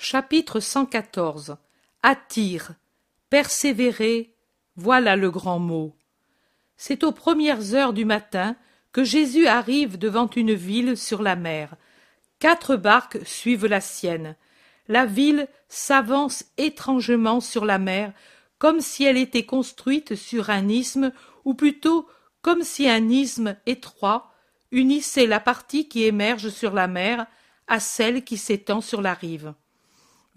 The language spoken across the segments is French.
Chapitre 114 Attire, persévérer, voilà le grand mot. C'est aux premières heures du matin que Jésus arrive devant une ville sur la mer. Quatre barques suivent la sienne. La ville s'avance étrangement sur la mer, comme si elle était construite sur un isthme, ou plutôt comme si un isthme étroit unissait la partie qui émerge sur la mer à celle qui s'étend sur la rive.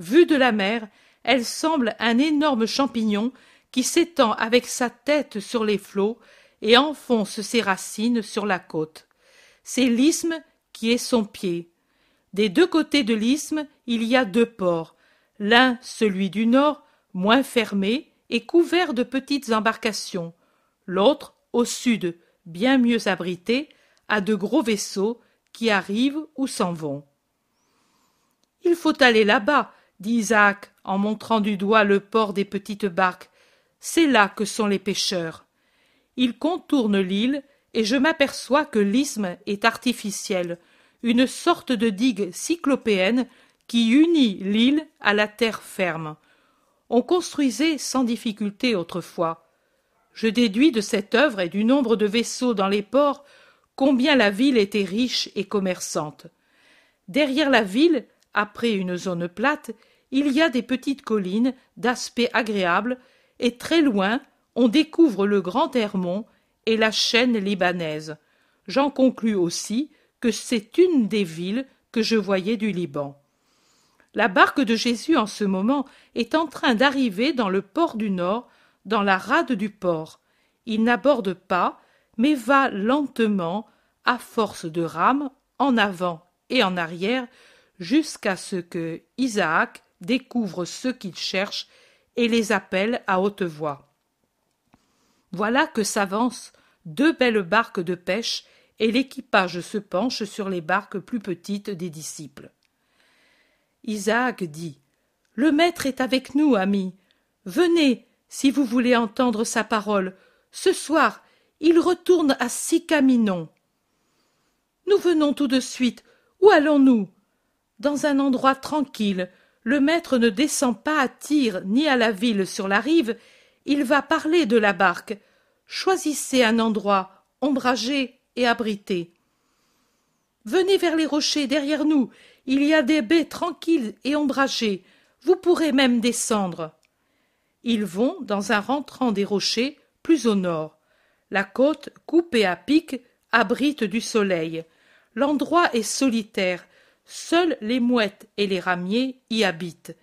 Vue de la mer, elle semble un énorme champignon qui s'étend avec sa tête sur les flots et enfonce ses racines sur la côte. C'est l'isthme qui est son pied. Des deux côtés de l'isthme, il y a deux ports, l'un, celui du nord, moins fermé et couvert de petites embarcations, l'autre, au sud, bien mieux abrité, a de gros vaisseaux qui arrivent ou s'en vont. Il faut aller là-bas, Isaac en montrant du doigt le port des petites barques. C'est là que sont les pêcheurs. Ils contournent l'île et je m'aperçois que l'isthme est artificiel, une sorte de digue cyclopéenne qui unit l'île à la terre ferme. On construisait sans difficulté autrefois. Je déduis de cette œuvre et du nombre de vaisseaux dans les ports combien la ville était riche et commerçante. Derrière la ville, après une zone plate, il y a des petites collines d'aspect agréable, et très loin on découvre le grand Hermon et la chaîne libanaise. J'en conclus aussi que c'est une des villes que je voyais du Liban. La barque de Jésus en ce moment est en train d'arriver dans le port du Nord, dans la rade du port. Il n'aborde pas, mais va lentement, à force de rames, en avant et en arrière, jusqu'à ce que Isaac découvre ceux qu'il cherche et les appelle à haute voix. Voilà que s'avancent deux belles barques de pêche et l'équipage se penche sur les barques plus petites des disciples. Isaac dit Le maître est avec nous, amis. Venez, si vous voulez entendre sa parole. Ce soir, il retourne à Sicaminon. Nous venons tout de suite. Où allons-nous Dans un endroit tranquille, le maître ne descend pas à Tyr ni à la ville sur la rive, il va parler de la barque. Choisissez un endroit ombragé et abrité. Venez vers les rochers derrière nous, il y a des baies tranquilles et ombragées, vous pourrez même descendre. Ils vont dans un rentrant des rochers plus au nord. La côte, coupée à pic, abrite du soleil. L'endroit est solitaire, Seuls les mouettes et les ramiers y habitent.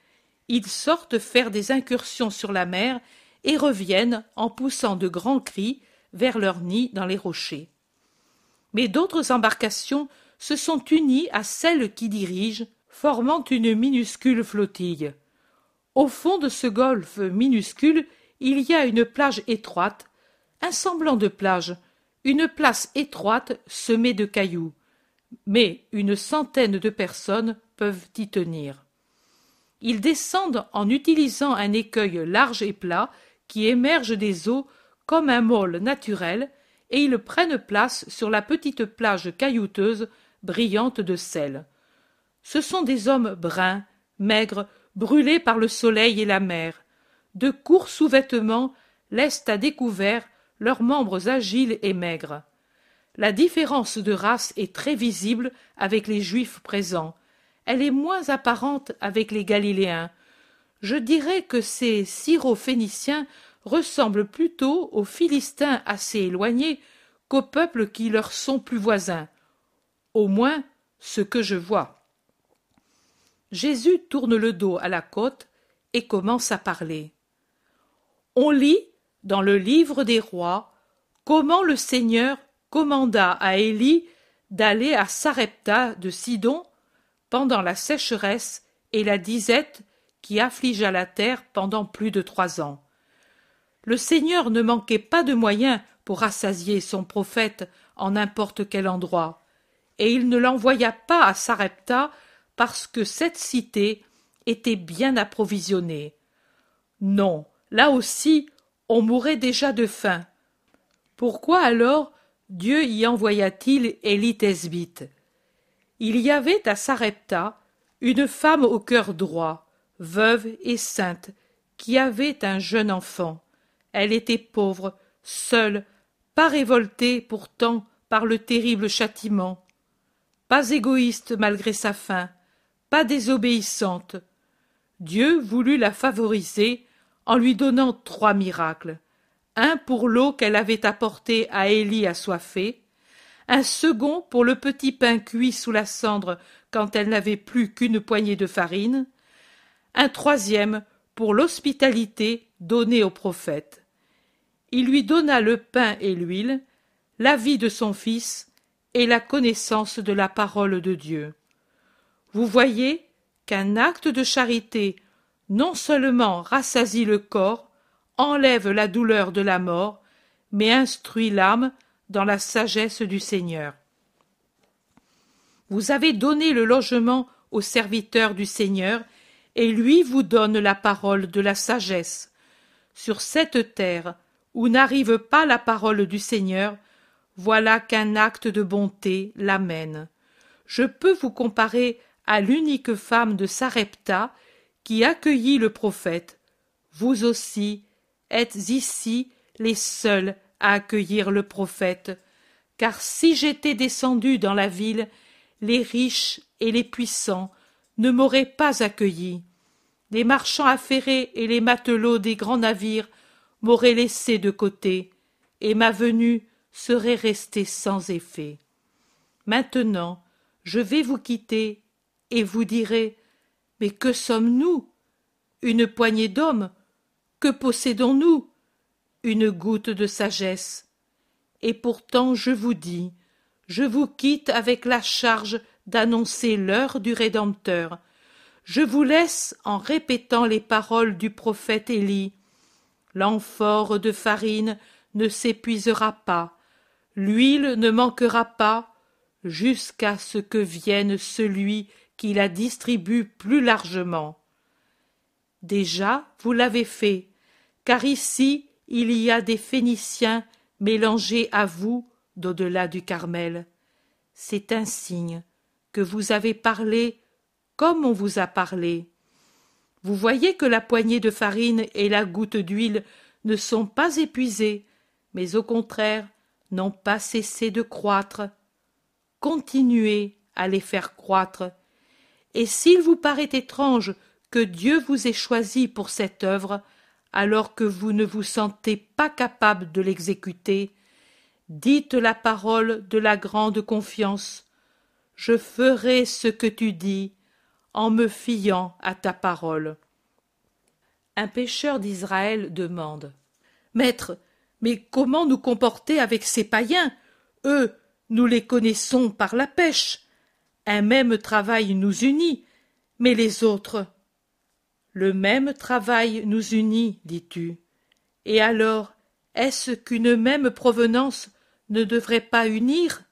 Ils sortent faire des incursions sur la mer et reviennent en poussant de grands cris vers leur nid dans les rochers. Mais d'autres embarcations se sont unies à celles qui dirigent, formant une minuscule flottille. Au fond de ce golfe minuscule, il y a une plage étroite, un semblant de plage, une place étroite semée de cailloux mais une centaine de personnes peuvent y tenir. Ils descendent en utilisant un écueil large et plat qui émerge des eaux comme un môle naturel, et ils prennent place sur la petite plage caillouteuse brillante de sel. Ce sont des hommes bruns, maigres, brûlés par le soleil et la mer. De courts sous-vêtements laissent à découvert leurs membres agiles et maigres. La différence de race est très visible avec les Juifs présents. Elle est moins apparente avec les Galiléens. Je dirais que ces Syrophéniciens ressemblent plutôt aux Philistins assez éloignés qu'aux peuples qui leur sont plus voisins. Au moins, ce que je vois. Jésus tourne le dos à la côte et commence à parler. On lit dans le livre des rois comment le Seigneur commanda à Élie d'aller à Sarepta de Sidon pendant la sécheresse et la disette qui affligea la terre pendant plus de trois ans. Le Seigneur ne manquait pas de moyens pour rassasier son prophète en n'importe quel endroit, et il ne l'envoya pas à Sarepta parce que cette cité était bien approvisionnée. Non, là aussi, on mourait déjà de faim. Pourquoi alors Dieu y envoya-t-il Élie Il y avait à Sarepta une femme au cœur droit, veuve et sainte, qui avait un jeune enfant. Elle était pauvre, seule, pas révoltée pourtant par le terrible châtiment, pas égoïste malgré sa faim, pas désobéissante. Dieu voulut la favoriser en lui donnant trois miracles un pour l'eau qu'elle avait apportée à Élie assoiffée, un second pour le petit pain cuit sous la cendre quand elle n'avait plus qu'une poignée de farine, un troisième pour l'hospitalité donnée au prophète. Il lui donna le pain et l'huile, la vie de son fils et la connaissance de la parole de Dieu. Vous voyez qu'un acte de charité non seulement rassasie le corps, enlève la douleur de la mort, mais instruit l'âme dans la sagesse du Seigneur. Vous avez donné le logement au serviteur du Seigneur, et lui vous donne la parole de la sagesse. Sur cette terre où n'arrive pas la parole du Seigneur, voilà qu'un acte de bonté l'amène. Je peux vous comparer à l'unique femme de Sarepta qui accueillit le prophète. Vous aussi, êtes ici les seuls à accueillir le prophète, car si j'étais descendu dans la ville, les riches et les puissants ne m'auraient pas accueilli. Les marchands affairés et les matelots des grands navires m'auraient laissé de côté, et ma venue serait restée sans effet. Maintenant, je vais vous quitter, et vous direz Mais que sommes-nous Une poignée d'hommes que possédons-nous Une goutte de sagesse. Et pourtant, je vous dis, je vous quitte avec la charge d'annoncer l'heure du Rédempteur. Je vous laisse en répétant les paroles du prophète Élie. L'amphore de farine ne s'épuisera pas, l'huile ne manquera pas, jusqu'à ce que vienne celui qui la distribue plus largement. Déjà, vous l'avez fait car ici il y a des Phéniciens mélangés à vous d'au-delà du Carmel. C'est un signe que vous avez parlé comme on vous a parlé. Vous voyez que la poignée de farine et la goutte d'huile ne sont pas épuisées, mais au contraire n'ont pas cessé de croître. Continuez à les faire croître. Et s'il vous paraît étrange que Dieu vous ait choisi pour cette œuvre, alors que vous ne vous sentez pas capable de l'exécuter, dites la parole de la grande confiance. Je ferai ce que tu dis en me fiant à ta parole. Un pêcheur d'Israël demande Maître, mais comment nous comporter avec ces païens Eux, nous les connaissons par la pêche. Un même travail nous unit, mais les autres, le même travail nous unit, dis-tu. Et alors, est-ce qu'une même provenance ne devrait pas unir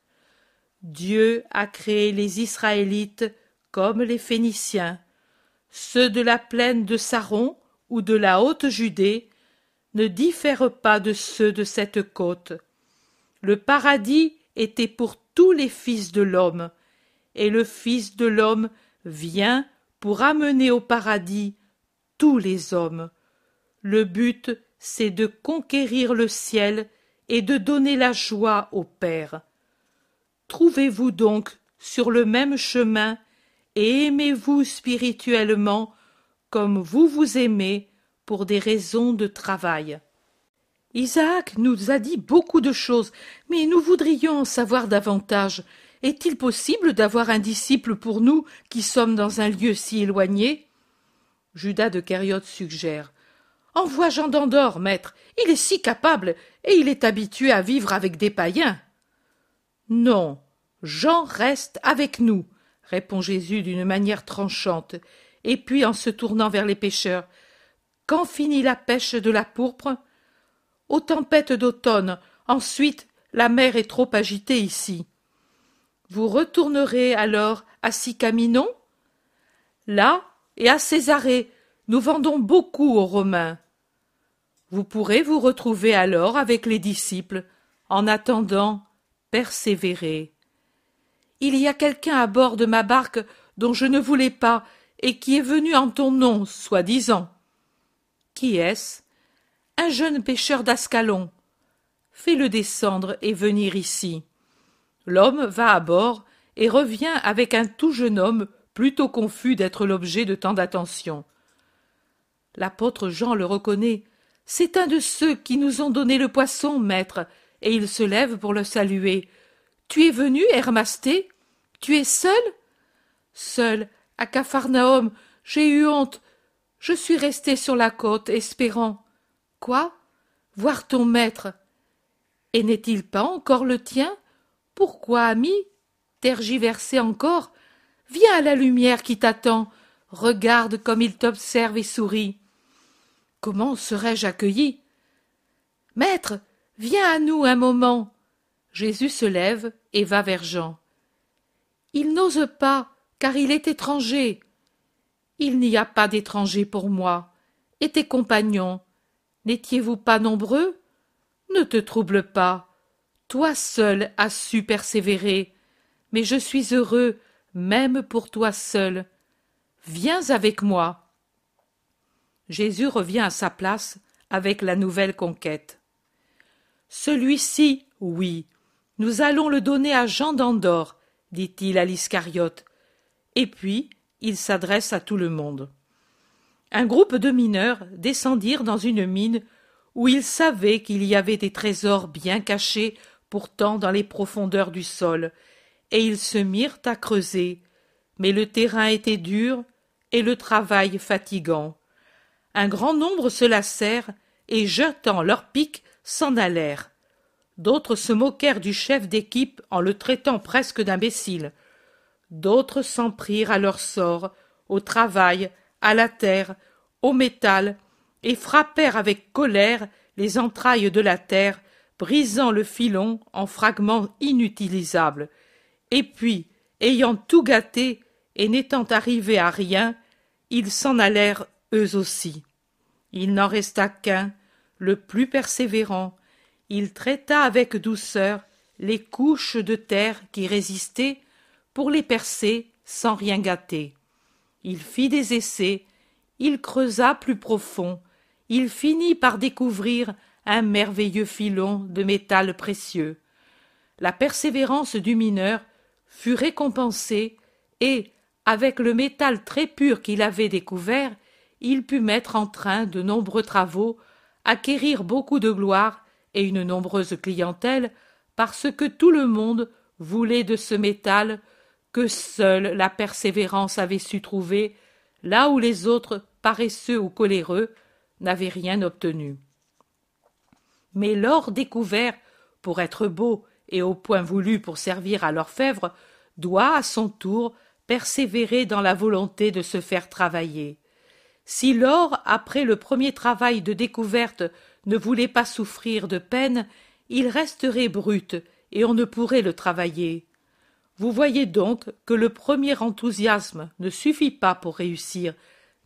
Dieu a créé les Israélites comme les Phéniciens. Ceux de la plaine de Saron ou de la haute Judée ne diffèrent pas de ceux de cette côte. Le paradis était pour tous les fils de l'homme, et le Fils de l'homme vient pour amener au paradis tous les hommes. Le but, c'est de conquérir le ciel et de donner la joie au Père. Trouvez-vous donc sur le même chemin et aimez-vous spirituellement comme vous vous aimez pour des raisons de travail. Isaac nous a dit beaucoup de choses, mais nous voudrions en savoir davantage. Est-il possible d'avoir un disciple pour nous qui sommes dans un lieu si éloigné Judas de Cariote suggère. Envoie Jean d'Andorre, maître. Il est si capable et il est habitué à vivre avec des païens. Non, Jean reste avec nous, répond Jésus d'une manière tranchante, et puis en se tournant vers les pêcheurs. Quand finit la pêche de la pourpre Aux tempêtes d'automne. Ensuite, la mer est trop agitée ici. Vous retournerez alors à Sicaminon Là, et à Césarée. Nous vendons beaucoup aux Romains. Vous pourrez vous retrouver alors avec les disciples. En attendant, persévérez. Il y a quelqu'un à bord de ma barque dont je ne voulais pas et qui est venu en ton nom, soi-disant. Qui est-ce Un jeune pêcheur d'Ascalon. Fais-le descendre et venir ici. L'homme va à bord et revient avec un tout jeune homme plutôt confus d'être l'objet de tant d'attention. L'apôtre Jean le reconnaît. C'est un de ceux qui nous ont donné le poisson, maître, et il se lève pour le saluer. Tu es venu, Hermasté Tu es seul Seul, à Capharnaüm, j'ai eu honte. Je suis resté sur la côte, espérant. Quoi Voir ton maître. Et n'est-il pas encore le tien Pourquoi, ami Tergiverser encore Viens à la lumière qui t'attend. Regarde comme il t'observe et sourit. Comment serais-je accueilli Maître, viens à nous un moment. Jésus se lève et va vers Jean. Il n'ose pas, car il est étranger. Il n'y a pas d'étranger pour moi. Et tes compagnons, n'étiez-vous pas nombreux Ne te trouble pas. Toi seul as su persévérer. Mais je suis heureux même pour toi seul. Viens avec moi. Jésus revient à sa place avec la nouvelle conquête. Celui-ci, oui, nous allons le donner à Jean d'Andorre, dit-il à l'Iscariote. Et puis, il s'adresse à tout le monde. Un groupe de mineurs descendirent dans une mine où ils savaient qu'il y avait des trésors bien cachés pourtant dans les profondeurs du sol, et ils se mirent à creuser. Mais le terrain était dur et le travail fatigant. Un grand nombre se lassèrent et, jetant leurs pics, s'en allèrent. D'autres se moquèrent du chef d'équipe en le traitant presque d'imbécile. D'autres s'en prirent à leur sort, au travail, à la terre, au métal, et frappèrent avec colère les entrailles de la terre, brisant le filon en fragments inutilisables et puis, ayant tout gâté et n'étant arrivé à rien, ils s'en allèrent eux aussi. Il n'en resta qu'un, le plus persévérant. Il traita avec douceur les couches de terre qui résistaient pour les percer sans rien gâter. Il fit des essais, il creusa plus profond, il finit par découvrir un merveilleux filon de métal précieux. La persévérance du mineur fut récompensé et, avec le métal très pur qu'il avait découvert, il put mettre en train de nombreux travaux, acquérir beaucoup de gloire et une nombreuse clientèle, parce que tout le monde voulait de ce métal que seule la persévérance avait su trouver, là où les autres, paresseux ou coléreux, n'avaient rien obtenu. Mais l'or découvert, pour être beau et au point voulu pour servir à l'orfèvre, doit à son tour persévérer dans la volonté de se faire travailler. Si l'or, après le premier travail de découverte, ne voulait pas souffrir de peine, il resterait brut, et on ne pourrait le travailler. Vous voyez donc que le premier enthousiasme ne suffit pas pour réussir,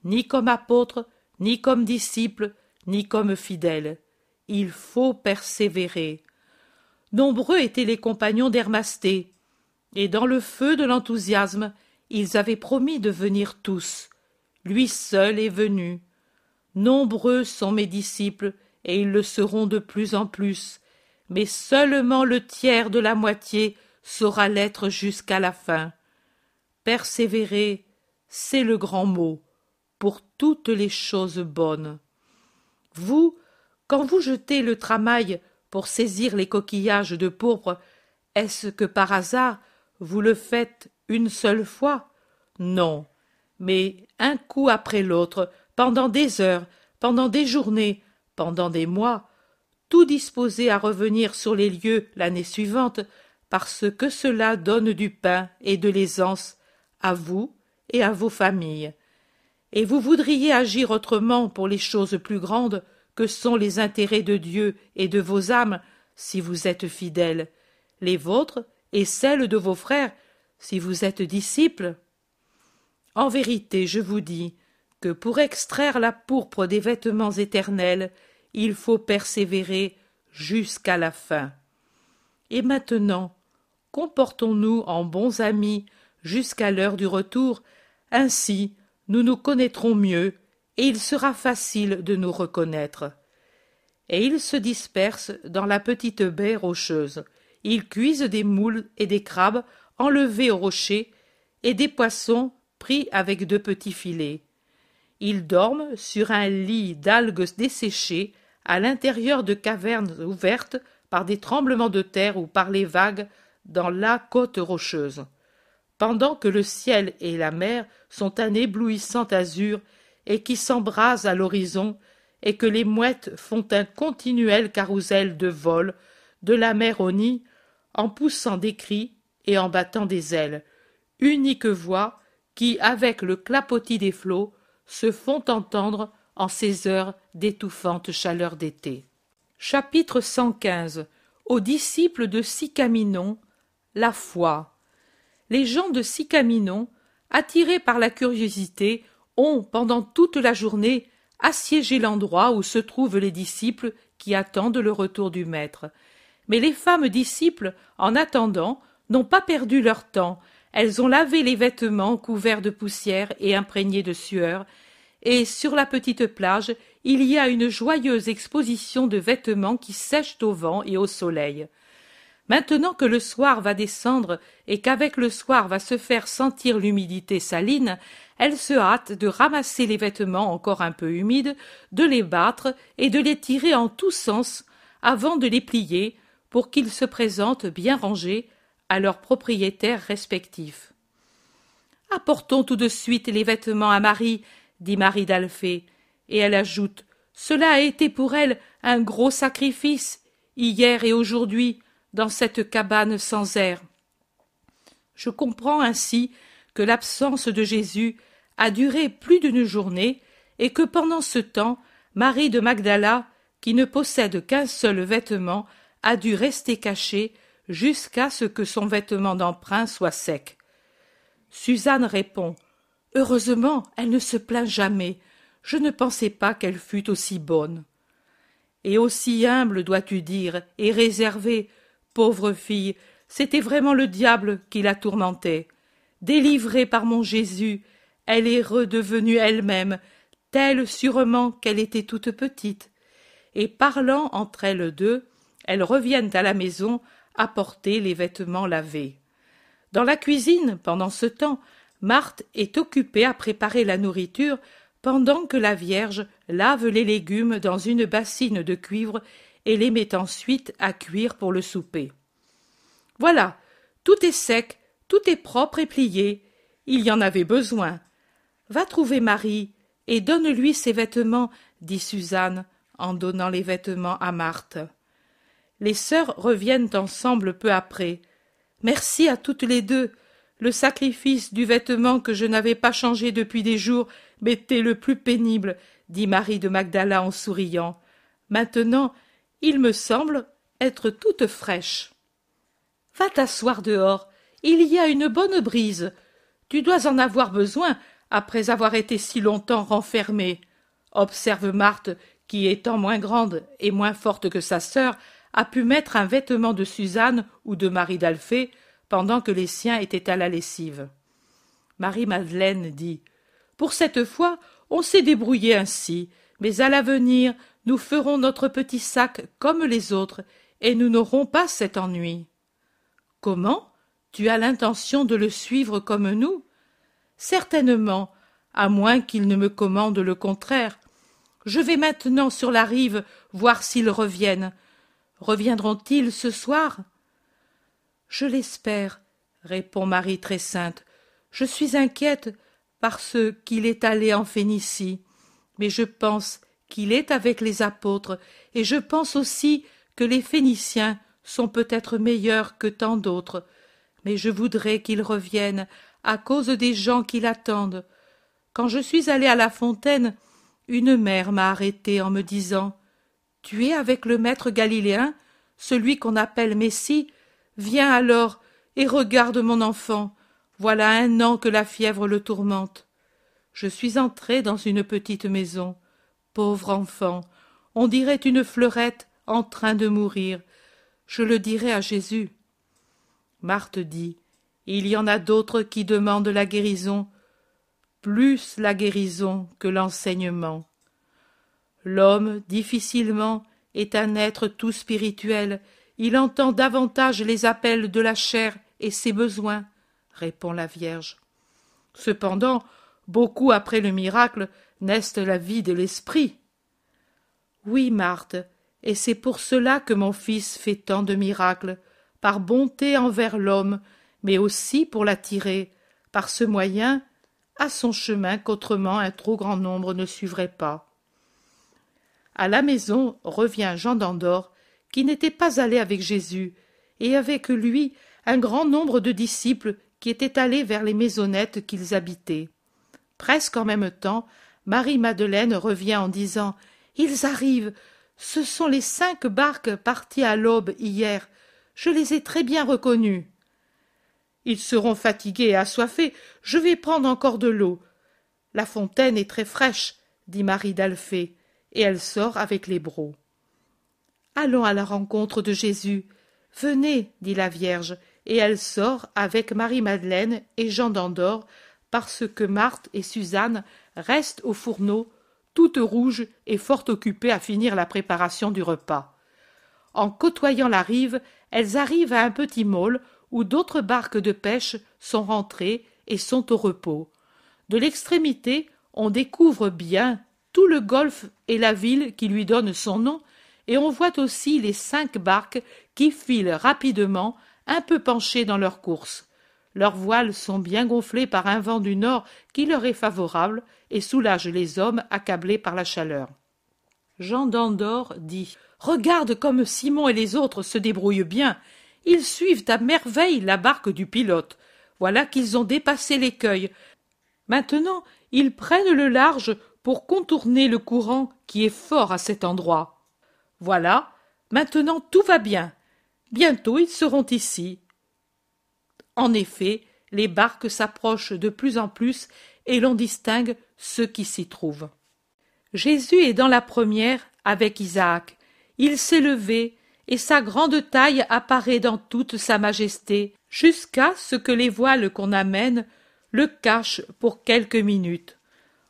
ni comme apôtre, ni comme disciple, ni comme fidèle. Il faut persévérer. Nombreux étaient les compagnons d'Hermasté, et dans le feu de l'enthousiasme, ils avaient promis de venir tous. Lui seul est venu. Nombreux sont mes disciples, et ils le seront de plus en plus, mais seulement le tiers de la moitié saura l'être jusqu'à la fin. Persévérer, c'est le grand mot, pour toutes les choses bonnes. Vous, quand vous jetez le travail pour saisir les coquillages de pourpre, est-ce que par hasard vous le faites une seule fois Non, mais un coup après l'autre, pendant des heures, pendant des journées, pendant des mois, tout disposé à revenir sur les lieux l'année suivante, parce que cela donne du pain et de l'aisance à vous et à vos familles. Et vous voudriez agir autrement pour les choses plus grandes, que sont les intérêts de Dieu et de vos âmes, si vous êtes fidèles, les vôtres et celles de vos frères, si vous êtes disciples. En vérité, je vous dis que pour extraire la pourpre des vêtements éternels, il faut persévérer jusqu'à la fin. Et maintenant, comportons-nous en bons amis jusqu'à l'heure du retour, ainsi nous nous connaîtrons mieux il sera facile de nous reconnaître. Et ils se dispersent dans la petite baie rocheuse. Ils cuisent des moules et des crabes enlevés au rocher et des poissons pris avec de petits filets. Ils dorment sur un lit d'algues desséchées à l'intérieur de cavernes ouvertes par des tremblements de terre ou par les vagues dans la côte rocheuse. Pendant que le ciel et la mer sont un éblouissant azur et qui s'embrase à l'horizon, et que les mouettes font un continuel carrousel de vol, de la mer au nid, en poussant des cris et en battant des ailes, unique voix qui, avec le clapotis des flots, se font entendre en ces heures d'étouffante chaleur d'été. Chapitre 115 Aux disciples de Sicaminon, la foi. Les gens de Sicaminon, attirés par la curiosité, ont, pendant toute la journée, assiégé l'endroit où se trouvent les disciples qui attendent le retour du Maître. Mais les femmes disciples, en attendant, n'ont pas perdu leur temps. Elles ont lavé les vêtements couverts de poussière et imprégnés de sueur, et sur la petite plage, il y a une joyeuse exposition de vêtements qui sèchent au vent et au soleil. Maintenant que le soir va descendre et qu'avec le soir va se faire sentir l'humidité saline, elle se hâte de ramasser les vêtements encore un peu humides, de les battre et de les tirer en tous sens avant de les plier pour qu'ils se présentent bien rangés à leurs propriétaires respectifs. Apportons tout de suite les vêtements à Marie, dit Marie d'Alphée, et elle ajoute Cela a été pour elle un gros sacrifice, hier et aujourd'hui, dans cette cabane sans air. Je comprends ainsi que l'absence de Jésus a duré plus d'une journée et que pendant ce temps, Marie de Magdala, qui ne possède qu'un seul vêtement, a dû rester cachée jusqu'à ce que son vêtement d'emprunt soit sec. Suzanne répond Heureusement, elle ne se plaint jamais. Je ne pensais pas qu'elle fût aussi bonne. Et aussi humble, dois-tu dire, et réservée, Pauvre fille, c'était vraiment le diable qui la tourmentait. Délivrée par mon Jésus, elle est redevenue elle-même, telle sûrement qu'elle était toute petite. Et parlant entre elles deux, elles reviennent à la maison apporter les vêtements lavés. Dans la cuisine, pendant ce temps, Marthe est occupée à préparer la nourriture pendant que la Vierge lave les légumes dans une bassine de cuivre et les met ensuite à cuire pour le souper. Voilà, tout est sec, tout est propre et plié. Il y en avait besoin. Va trouver Marie et donne-lui ses vêtements, dit Suzanne en donnant les vêtements à Marthe. Les sœurs reviennent ensemble peu après. Merci à toutes les deux. Le sacrifice du vêtement que je n'avais pas changé depuis des jours m'était le plus pénible, dit Marie de Magdala en souriant. Maintenant, il me semble être toute fraîche. Va t'asseoir dehors, il y a une bonne brise. Tu dois en avoir besoin après avoir été si longtemps renfermée. Observe Marthe, qui étant moins grande et moins forte que sa sœur, a pu mettre un vêtement de Suzanne ou de Marie d'Alphée pendant que les siens étaient à la lessive. Marie-Madeleine dit Pour cette fois, on s'est débrouillé ainsi, mais à l'avenir, nous ferons notre petit sac comme les autres, et nous n'aurons pas cet ennui. Comment? Tu as l'intention de le suivre comme nous? Certainement, à moins qu'il ne me commande le contraire. Je vais maintenant sur la rive voir s'ils reviennent. Reviendront-ils ce soir Je l'espère, répond Marie très sainte. Je suis inquiète parce qu'il est allé en Phénicie, mais je pense qu'il est avec les apôtres, et je pense aussi que les Phéniciens sont peut-être meilleurs que tant d'autres, mais je voudrais qu'ils reviennent à cause des gens qui l'attendent. Quand je suis allé à la fontaine, une mère m'a arrêté en me disant Tu es avec le maître galiléen, celui qu'on appelle Messie, viens alors et regarde mon enfant. Voilà un an que la fièvre le tourmente. Je suis entré dans une petite maison. Pauvre enfant, on dirait une fleurette en train de mourir. Je le dirai à Jésus. Marthe dit. Il y en a d'autres qui demandent la guérison, plus la guérison que l'enseignement. L'homme, difficilement, est un être tout spirituel, il entend davantage les appels de la chair et ses besoins, répond la Vierge. Cependant, beaucoup après le miracle, n'est-ce la vie de l'esprit Oui, Marthe, et c'est pour cela que mon Fils fait tant de miracles, par bonté envers l'homme, mais aussi pour l'attirer, par ce moyen, à son chemin qu'autrement un trop grand nombre ne suivrait pas. À la maison revient Jean d'Andorre, qui n'était pas allé avec Jésus, et avec lui un grand nombre de disciples qui étaient allés vers les maisonnettes qu'ils habitaient. Presque en même temps, Marie-Madeleine revient en disant Ils arrivent Ce sont les cinq barques parties à l'aube hier. Je les ai très bien reconnues. Ils seront fatigués et assoiffés. Je vais prendre encore de l'eau. La fontaine est très fraîche, dit Marie d'Alphée, et elle sort avec les brocs. Allons à la rencontre de Jésus. Venez, dit la Vierge, et elle sort avec Marie-Madeleine et Jean d'Andorre, parce que Marthe et Suzanne restent au fourneau, toutes rouges et fort occupées à finir la préparation du repas. En côtoyant la rive, elles arrivent à un petit môle où d'autres barques de pêche sont rentrées et sont au repos. De l'extrémité, on découvre bien tout le golfe et la ville qui lui donne son nom, et on voit aussi les cinq barques qui filent rapidement, un peu penchées dans leur course. Leurs voiles sont bien gonflées par un vent du nord qui leur est favorable et soulage les hommes accablés par la chaleur. Jean d'Andorre dit Regarde comme Simon et les autres se débrouillent bien. Ils suivent à merveille la barque du pilote. Voilà qu'ils ont dépassé l'écueil. Maintenant, ils prennent le large pour contourner le courant qui est fort à cet endroit. Voilà, maintenant tout va bien. Bientôt ils seront ici. En effet, les barques s'approchent de plus en plus et l'on distingue ceux qui s'y trouvent. Jésus est dans la première avec Isaac. Il s'est levé, et sa grande taille apparaît dans toute sa majesté, jusqu'à ce que les voiles qu'on amène le cachent pour quelques minutes.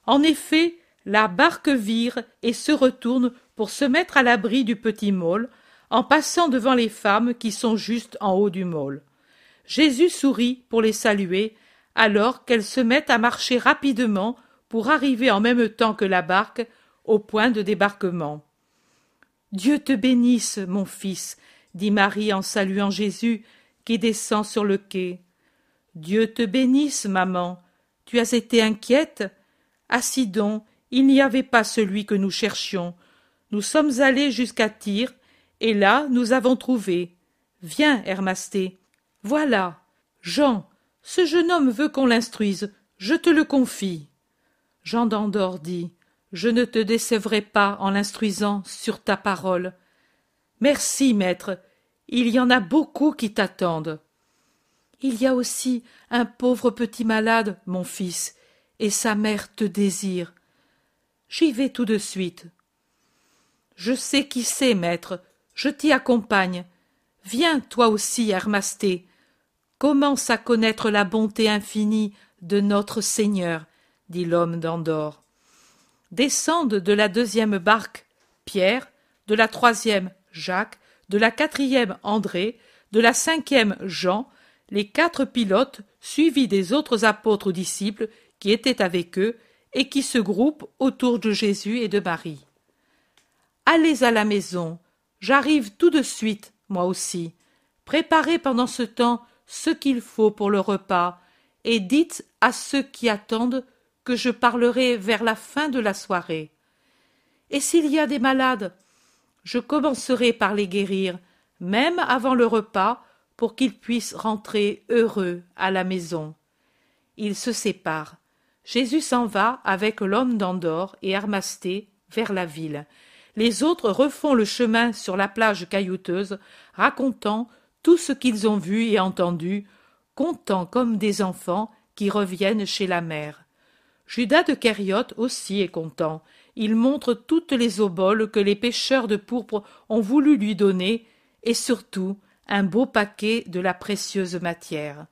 En effet, la barque vire et se retourne pour se mettre à l'abri du petit môle, en passant devant les femmes qui sont juste en haut du môle. Jésus sourit pour les saluer, alors qu'elles se mettent à marcher rapidement pour arriver en même temps que la barque au point de débarquement. Dieu te bénisse, mon fils, dit Marie en saluant Jésus qui descend sur le quai. Dieu te bénisse, maman. Tu as été inquiète? À Sidon, il n'y avait pas celui que nous cherchions. Nous sommes allés jusqu'à Tyr, et là nous avons trouvé. Viens, Hermasté. Voilà. Jean, ce jeune homme veut qu'on l'instruise. Je te le confie. Jean d'Andorre dit Je ne te décevrai pas en l'instruisant sur ta parole. Merci, maître. Il y en a beaucoup qui t'attendent. Il y a aussi un pauvre petit malade, mon fils, et sa mère te désire. J'y vais tout de suite. Je sais qui c'est, maître. Je t'y accompagne. Viens, toi aussi, Armasté Commence à connaître la bonté infinie de notre Seigneur dit l'homme d'Andorre. Descendent de la deuxième barque Pierre, de la troisième Jacques, de la quatrième André, de la cinquième Jean, les quatre pilotes suivis des autres apôtres disciples qui étaient avec eux et qui se groupent autour de Jésus et de Marie. Allez à la maison, j'arrive tout de suite, moi aussi. Préparez pendant ce temps ce qu'il faut pour le repas, et dites à ceux qui attendent je parlerai vers la fin de la soirée. Et s'il y a des malades, je commencerai par les guérir, même avant le repas, pour qu'ils puissent rentrer heureux à la maison. Ils se séparent. Jésus s'en va avec l'homme d'Andorre et Armasté vers la ville. Les autres refont le chemin sur la plage caillouteuse, racontant tout ce qu'ils ont vu et entendu, comptant comme des enfants qui reviennent chez la mère. Judas de Kériot aussi est content. Il montre toutes les oboles que les pêcheurs de pourpre ont voulu lui donner, et surtout un beau paquet de la précieuse matière.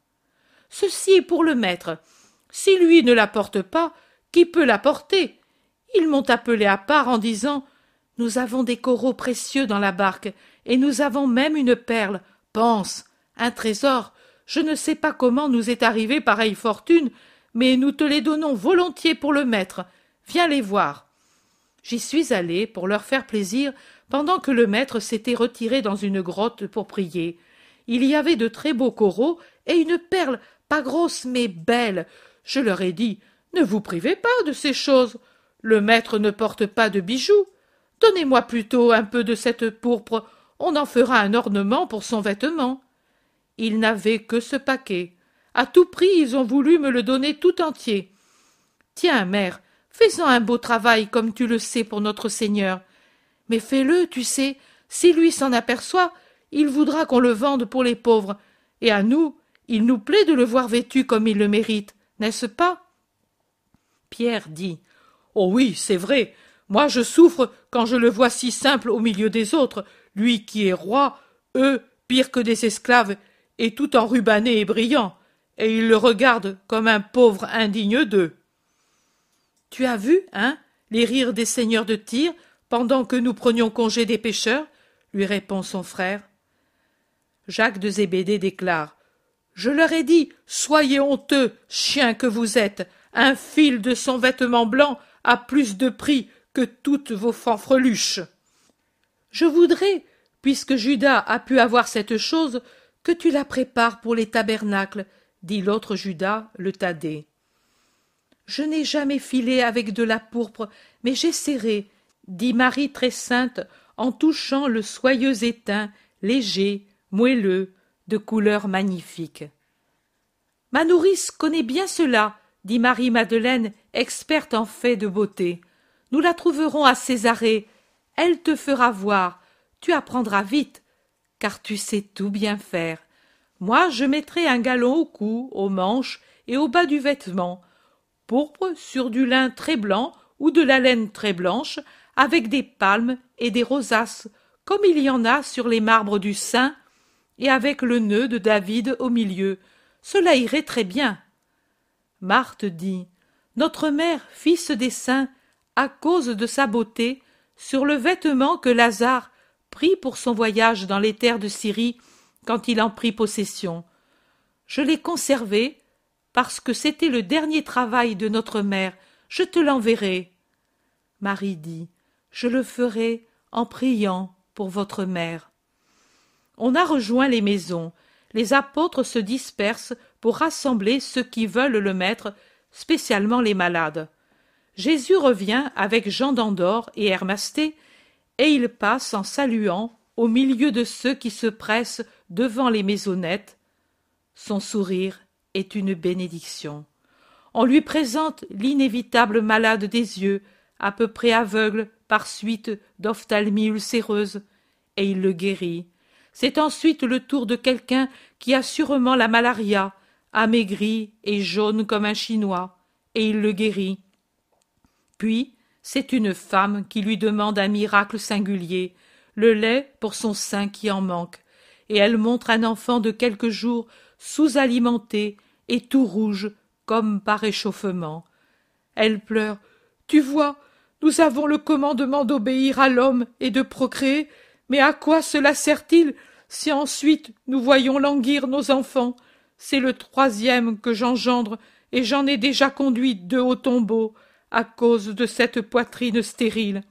Ceci est pour le maître. Si lui ne l'apporte pas, qui peut l'apporter Ils m'ont appelé à part en disant Nous avons des coraux précieux dans la barque, et nous avons même une perle. Pense, un trésor. Je ne sais pas comment nous est arrivée pareille fortune, mais nous te les donnons volontiers pour le maître. Viens les voir. J'y suis allé pour leur faire plaisir pendant que le maître s'était retiré dans une grotte pour prier. Il y avait de très beaux coraux et une perle, pas grosse mais belle. Je leur ai dit Ne vous privez pas de ces choses. Le maître ne porte pas de bijoux. Donnez-moi plutôt un peu de cette pourpre. On en fera un ornement pour son vêtement. Il n'avait que ce paquet. À tout prix, ils ont voulu me le donner tout entier. Tiens, mère, fais-en un beau travail comme tu le sais pour notre Seigneur. Mais fais-le, tu sais, si lui s'en aperçoit, il voudra qu'on le vende pour les pauvres, et à nous, il nous plaît de le voir vêtu comme il le mérite, n'est-ce pas Pierre dit Oh oui, c'est vrai. Moi, je souffre quand je le vois si simple au milieu des autres, lui qui est roi, eux, pire que des esclaves, et tout rubané et brillant et ils le regardent comme un pauvre indigne d'eux. Tu as vu, hein, les rires des seigneurs de Tyr pendant que nous prenions congé des pêcheurs lui répond son frère. Jacques de Zébédée déclare Je leur ai dit, soyez honteux, chiens que vous êtes, un fil de son vêtement blanc a plus de prix que toutes vos fanfreluches. Je voudrais, puisque Judas a pu avoir cette chose, que tu la prépares pour les tabernacles dit l'autre Judas, le Thaddée. Je n'ai jamais filé avec de la pourpre, mais j'ai serré, dit Marie très sainte en touchant le soyeux étain, léger, moelleux, de couleur magnifique. Ma nourrice connaît bien cela, dit Marie-Madeleine, experte en fait de beauté. Nous la trouverons à Césarée. Elle te fera voir. Tu apprendras vite, car tu sais tout bien faire. Moi, je mettrai un galon au cou, aux manches et au bas du vêtement, pourpre sur du lin très blanc ou de la laine très blanche, avec des palmes et des rosaces, comme il y en a sur les marbres du Saint, et avec le nœud de David au milieu. Cela irait très bien. Marthe dit Notre mère fils des saints, à cause de sa beauté, sur le vêtement que Lazare prit pour son voyage dans les terres de Syrie quand il en prit possession. Je l'ai conservé parce que c'était le dernier travail de notre mère. Je te l'enverrai. Marie dit Je le ferai en priant pour votre mère. On a rejoint les maisons. Les apôtres se dispersent pour rassembler ceux qui veulent le mettre, spécialement les malades. Jésus revient avec Jean d'Andorre et Hermasté, et il passe en saluant au milieu de ceux qui se pressent devant les maisonnettes, son sourire est une bénédiction. On lui présente l'inévitable malade des yeux, à peu près aveugle par suite d'ophtalmie ulcéreuse, et il le guérit. C'est ensuite le tour de quelqu'un qui a sûrement la malaria, amaigri et jaune comme un chinois, et il le guérit. Puis, c'est une femme qui lui demande un miracle singulier, le lait pour son sein qui en manque, et elle montre un enfant de quelques jours sous-alimenté et tout rouge comme par échauffement. Elle pleure. Tu vois, nous avons le commandement d'obéir à l'homme et de procréer, mais à quoi cela sert-il si ensuite nous voyons languir nos enfants C'est le troisième que j'engendre et j'en ai déjà conduit deux au tombeau à cause de cette poitrine stérile.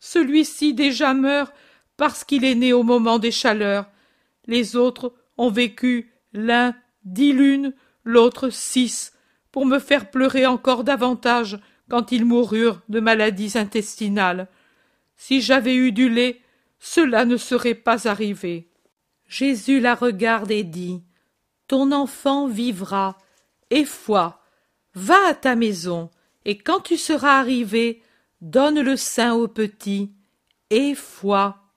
Celui-ci déjà meurt parce qu'il est né au moment des chaleurs, les autres ont vécu l'un dix lunes, l'autre six, pour me faire pleurer encore davantage quand ils moururent de maladies intestinales. Si j'avais eu du lait, cela ne serait pas arrivé. Jésus la regarde et dit Ton enfant vivra, et foi, va à ta maison, et quand tu seras arrivé, donne le sein au petit, et foi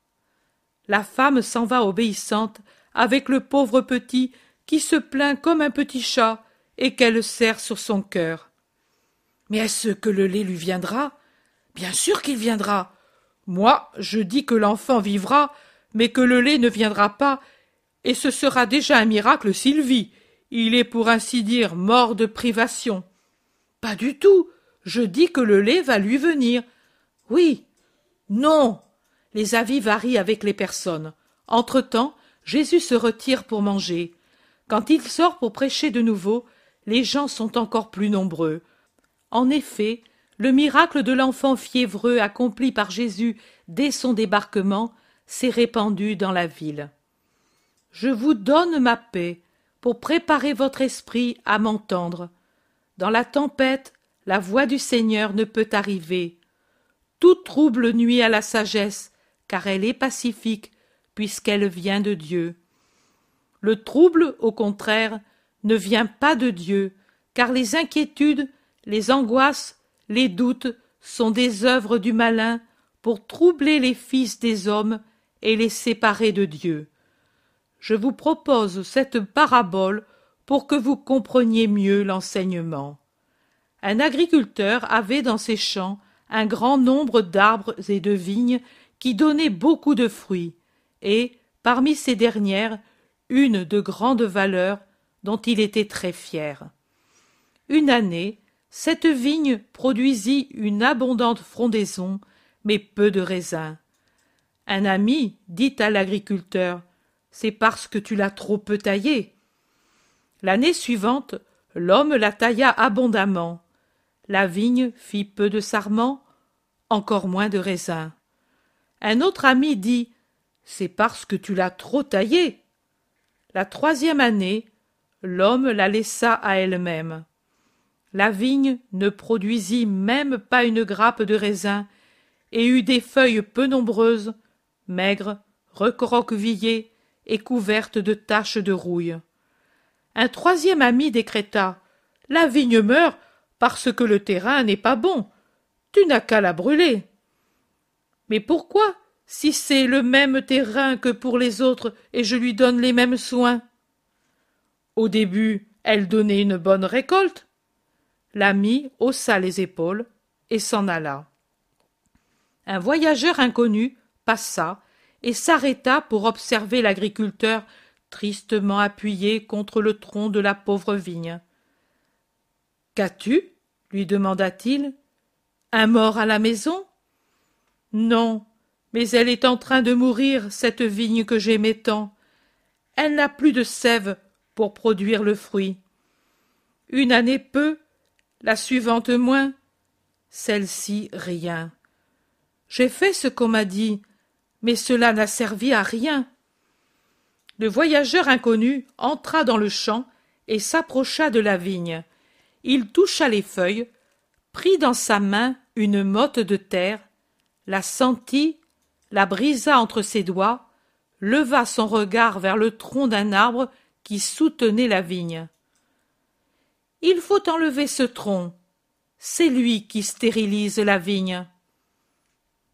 la femme s'en va obéissante avec le pauvre petit qui se plaint comme un petit chat et qu'elle serre sur son cœur. Mais est-ce que le lait lui viendra Bien sûr qu'il viendra. Moi, je dis que l'enfant vivra, mais que le lait ne viendra pas, et ce sera déjà un miracle s'il vit. Il est pour ainsi dire mort de privation. Pas du tout. Je dis que le lait va lui venir. Oui. Non. Les avis varient avec les personnes. Entre-temps, Jésus se retire pour manger. Quand il sort pour prêcher de nouveau, les gens sont encore plus nombreux. En effet, le miracle de l'enfant fiévreux accompli par Jésus dès son débarquement s'est répandu dans la ville. Je vous donne ma paix pour préparer votre esprit à m'entendre. Dans la tempête, la voix du Seigneur ne peut arriver. Tout trouble nuit à la sagesse, car elle est pacifique, puisqu'elle vient de Dieu. Le trouble, au contraire, ne vient pas de Dieu, car les inquiétudes, les angoisses, les doutes sont des œuvres du malin pour troubler les fils des hommes et les séparer de Dieu. Je vous propose cette parabole pour que vous compreniez mieux l'enseignement. Un agriculteur avait dans ses champs un grand nombre d'arbres et de vignes qui donnait beaucoup de fruits, et, parmi ces dernières, une de grande valeur dont il était très fier. Une année, cette vigne produisit une abondante frondaison, mais peu de raisins. Un ami dit à l'agriculteur C'est parce que tu l'as trop peu taillée. L'année suivante, l'homme la tailla abondamment. La vigne fit peu de sarments, encore moins de raisins. Un autre ami dit C'est parce que tu l'as trop taillée. La troisième année, l'homme la laissa à elle-même. La vigne ne produisit même pas une grappe de raisin et eut des feuilles peu nombreuses, maigres, recroquevillées et couvertes de taches de rouille. Un troisième ami décréta La vigne meurt parce que le terrain n'est pas bon. Tu n'as qu'à la brûler. Mais pourquoi, si c'est le même terrain que pour les autres et je lui donne les mêmes soins Au début, elle donnait une bonne récolte. L'ami haussa les épaules et s'en alla. Un voyageur inconnu passa et s'arrêta pour observer l'agriculteur tristement appuyé contre le tronc de la pauvre vigne. Qu'as-tu lui demanda-t-il. Un mort à la maison non, mais elle est en train de mourir, cette vigne que j'aimais tant. Elle n'a plus de sève pour produire le fruit. Une année peu, la suivante moins, celle-ci rien. J'ai fait ce qu'on m'a dit, mais cela n'a servi à rien. Le voyageur inconnu entra dans le champ et s'approcha de la vigne. Il toucha les feuilles, prit dans sa main une motte de terre la sentit, la brisa entre ses doigts, leva son regard vers le tronc d'un arbre qui soutenait la vigne. Il faut enlever ce tronc. C'est lui qui stérilise la vigne.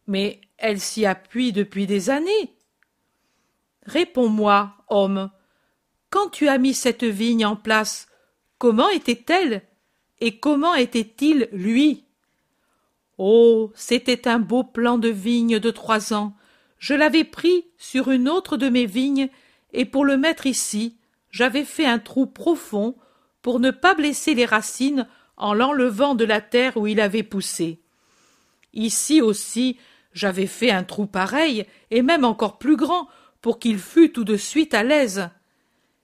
Mais elle s'y appuie depuis des années. Réponds-moi, homme, quand tu as mis cette vigne en place, comment était-elle et comment était-il lui Oh. C'était un beau plant de vigne de trois ans. Je l'avais pris sur une autre de mes vignes, et pour le mettre ici, j'avais fait un trou profond pour ne pas blesser les racines en l'enlevant de la terre où il avait poussé. Ici aussi, j'avais fait un trou pareil, et même encore plus grand, pour qu'il fût tout de suite à l'aise.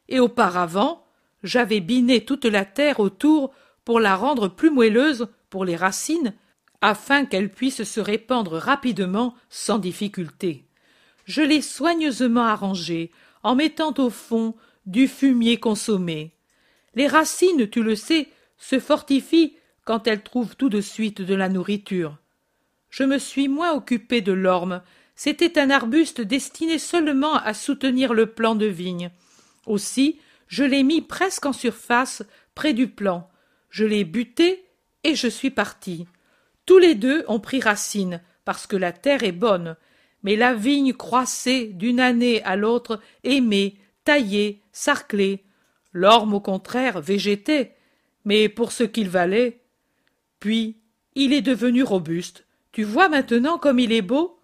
Et auparavant, j'avais biné toute la terre autour pour la rendre plus moelleuse pour les racines, afin qu'elle puisse se répandre rapidement sans difficulté. Je l'ai soigneusement arrangée en mettant au fond du fumier consommé. Les racines, tu le sais, se fortifient quand elles trouvent tout de suite de la nourriture. Je me suis moins occupé de l'orme. C'était un arbuste destiné seulement à soutenir le plan de vigne. Aussi, je l'ai mis presque en surface, près du plan. Je l'ai buté et je suis parti. Tous les deux ont pris racine, parce que la terre est bonne, mais la vigne croissait d'une année à l'autre, aimée, taillée, sarclée. L'orme, au contraire, végétait, mais pour ce qu'il valait. Puis, il est devenu robuste. Tu vois maintenant comme il est beau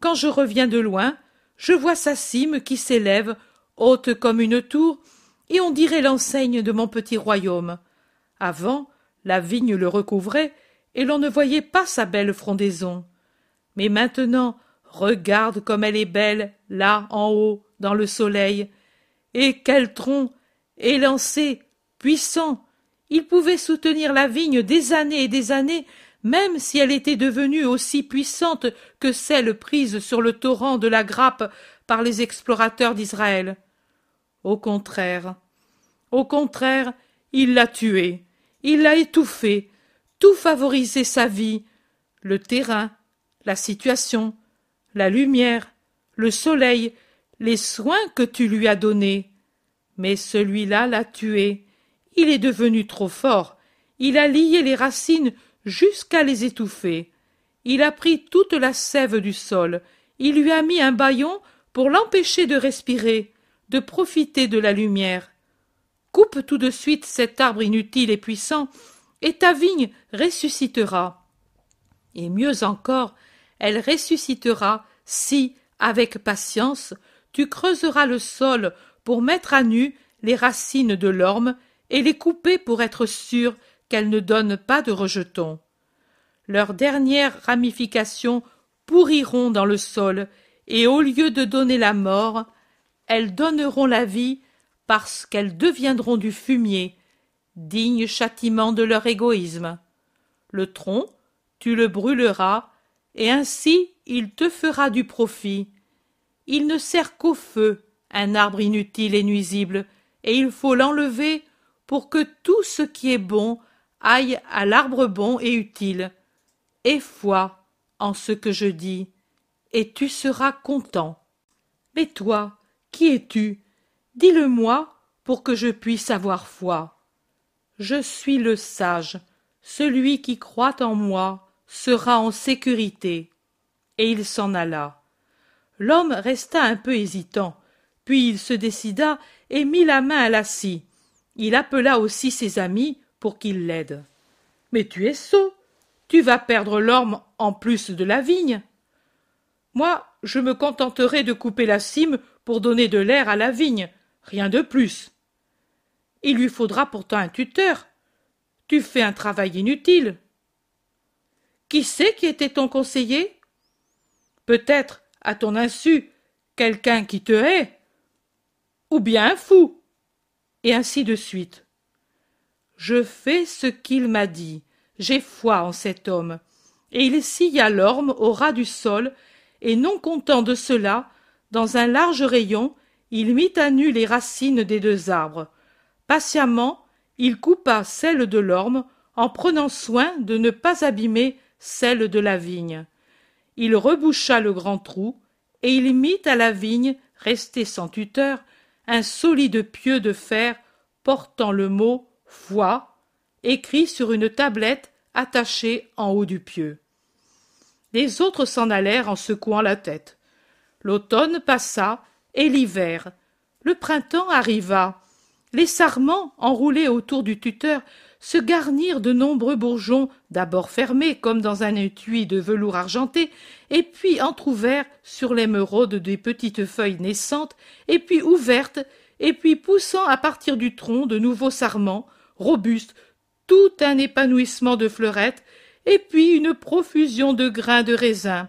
Quand je reviens de loin, je vois sa cime qui s'élève, haute comme une tour, et on dirait l'enseigne de mon petit royaume. Avant, la vigne le recouvrait, et l'on ne voyait pas sa belle frondaison. Mais maintenant, regarde comme elle est belle, là, en haut, dans le soleil. Et quel tronc, élancé, puissant. Il pouvait soutenir la vigne des années et des années, même si elle était devenue aussi puissante que celle prise sur le torrent de la grappe par les explorateurs d'Israël. Au contraire, au contraire, il l'a tuée, il l'a étouffée, tout favoriser sa vie, le terrain, la situation, la lumière, le soleil, les soins que tu lui as donnés. Mais celui-là l'a tué. Il est devenu trop fort. Il a lié les racines jusqu'à les étouffer. Il a pris toute la sève du sol. Il lui a mis un baillon pour l'empêcher de respirer, de profiter de la lumière. Coupe tout de suite cet arbre inutile et puissant et ta vigne ressuscitera. Et mieux encore, elle ressuscitera si, avec patience, tu creuseras le sol pour mettre à nu les racines de l'orme et les couper pour être sûr qu'elles ne donnent pas de rejetons. Leurs dernières ramifications pourriront dans le sol, et au lieu de donner la mort, elles donneront la vie parce qu'elles deviendront du fumier, digne châtiment de leur égoïsme. Le tronc, tu le brûleras, et ainsi il te fera du profit. Il ne sert qu'au feu, un arbre inutile et nuisible, et il faut l'enlever pour que tout ce qui est bon aille à l'arbre bon et utile. Et foi en ce que je dis, et tu seras content. Mais toi, qui es-tu Dis-le-moi pour que je puisse avoir foi je suis le sage, celui qui croit en moi sera en sécurité. Et il s'en alla. L'homme resta un peu hésitant, puis il se décida et mit la main à la scie. Il appela aussi ses amis pour qu'ils l'aident. Mais tu es sot, tu vas perdre l'orme en plus de la vigne. Moi, je me contenterai de couper la cime pour donner de l'air à la vigne, rien de plus. Il lui faudra pourtant un tuteur. Tu fais un travail inutile. Qui sait qui était ton conseiller Peut-être, à ton insu, quelqu'un qui te hait. Ou bien un fou. Et ainsi de suite. Je fais ce qu'il m'a dit. J'ai foi en cet homme. Et il scia l'orme au ras du sol, et non content de cela, dans un large rayon, il mit à nu les racines des deux arbres, Patiemment, il coupa celle de l'orme en prenant soin de ne pas abîmer celle de la vigne. Il reboucha le grand trou et il mit à la vigne, restée sans tuteur, un solide pieu de fer portant le mot foi écrit sur une tablette attachée en haut du pieu. Les autres s'en allèrent en secouant la tête. L'automne passa et l'hiver. Le printemps arriva. Les sarments, enroulés autour du tuteur, se garnirent de nombreux bourgeons, d'abord fermés comme dans un étui de velours argenté, et puis entr'ouverts sur l'émeraude des petites feuilles naissantes, et puis ouvertes, et puis poussant à partir du tronc de nouveaux sarments, robustes, tout un épanouissement de fleurettes, et puis une profusion de grains de raisin.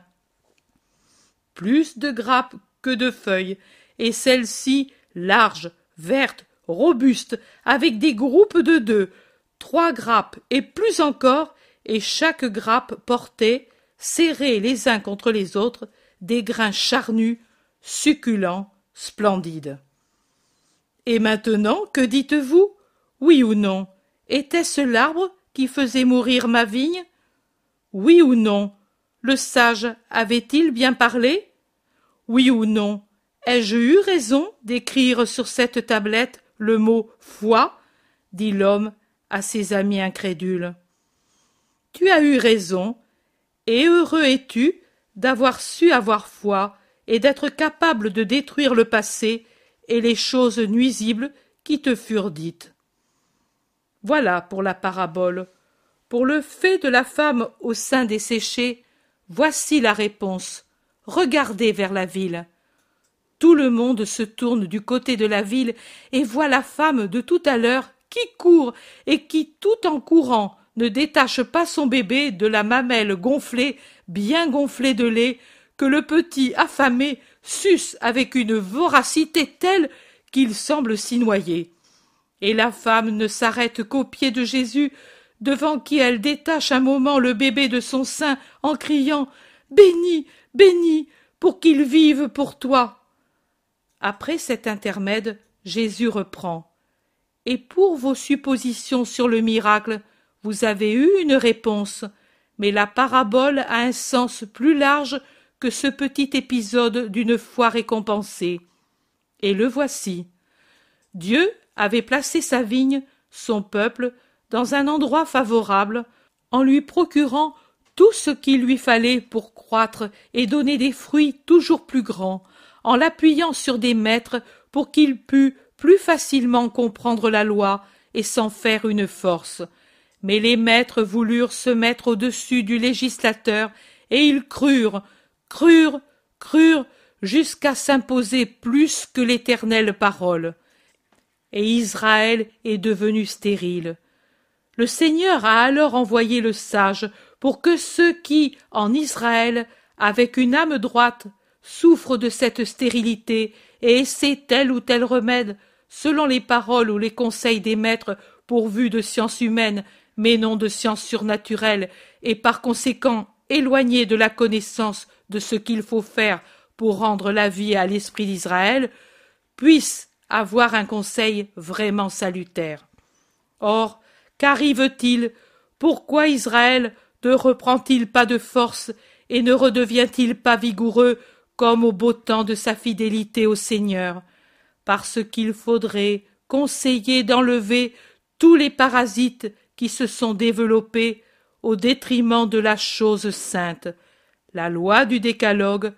Plus de grappes que de feuilles, et celles-ci, larges, vertes, robuste, avec des groupes de deux, trois grappes et plus encore, et chaque grappe portait, serrés les uns contre les autres, des grains charnus, succulents, splendides. Et maintenant, que dites-vous Oui ou non Était-ce l'arbre qui faisait mourir ma vigne Oui ou non Le sage avait-il bien parlé Oui ou non Ai-je eu raison d'écrire sur cette tablette le mot foi dit l'homme à ses amis incrédules. Tu as eu raison, et heureux es-tu d'avoir su avoir foi et d'être capable de détruire le passé et les choses nuisibles qui te furent dites. Voilà pour la parabole. Pour le fait de la femme au sein desséché, voici la réponse. Regardez vers la ville. Tout le monde se tourne du côté de la ville et voit la femme de tout à l'heure qui court et qui, tout en courant, ne détache pas son bébé de la mamelle gonflée, bien gonflée de lait, que le petit affamé suce avec une voracité telle qu'il semble s'y noyer. Et la femme ne s'arrête qu'aux pieds de Jésus, devant qui elle détache un moment le bébé de son sein en criant Béni, béni, pour qu'il vive pour toi. Après cet intermède, Jésus reprend. Et pour vos suppositions sur le miracle, vous avez eu une réponse, mais la parabole a un sens plus large que ce petit épisode d'une foi récompensée. Et le voici. Dieu avait placé sa vigne, son peuple, dans un endroit favorable, en lui procurant tout ce qu'il lui fallait pour croître et donner des fruits toujours plus grands, en l'appuyant sur des maîtres pour qu'il pût plus facilement comprendre la loi et s'en faire une force. Mais les maîtres voulurent se mettre au-dessus du législateur et ils crurent, crurent, crurent jusqu'à s'imposer plus que l'éternelle parole. Et Israël est devenu stérile. Le Seigneur a alors envoyé le sage pour que ceux qui, en Israël, avec une âme droite, souffre de cette stérilité et essaie tel ou tel remède, selon les paroles ou les conseils des maîtres pourvus de sciences humaines, mais non de sciences surnaturelles, et par conséquent éloignés de la connaissance de ce qu'il faut faire pour rendre la vie à l'esprit d'Israël, puisse avoir un conseil vraiment salutaire. Or, qu'arrive-t-il Pourquoi Israël ne reprend-il pas de force et ne redevient-il pas vigoureux comme au beau temps de sa fidélité au Seigneur, parce qu'il faudrait conseiller d'enlever tous les parasites qui se sont développés au détriment de la chose sainte, la loi du décalogue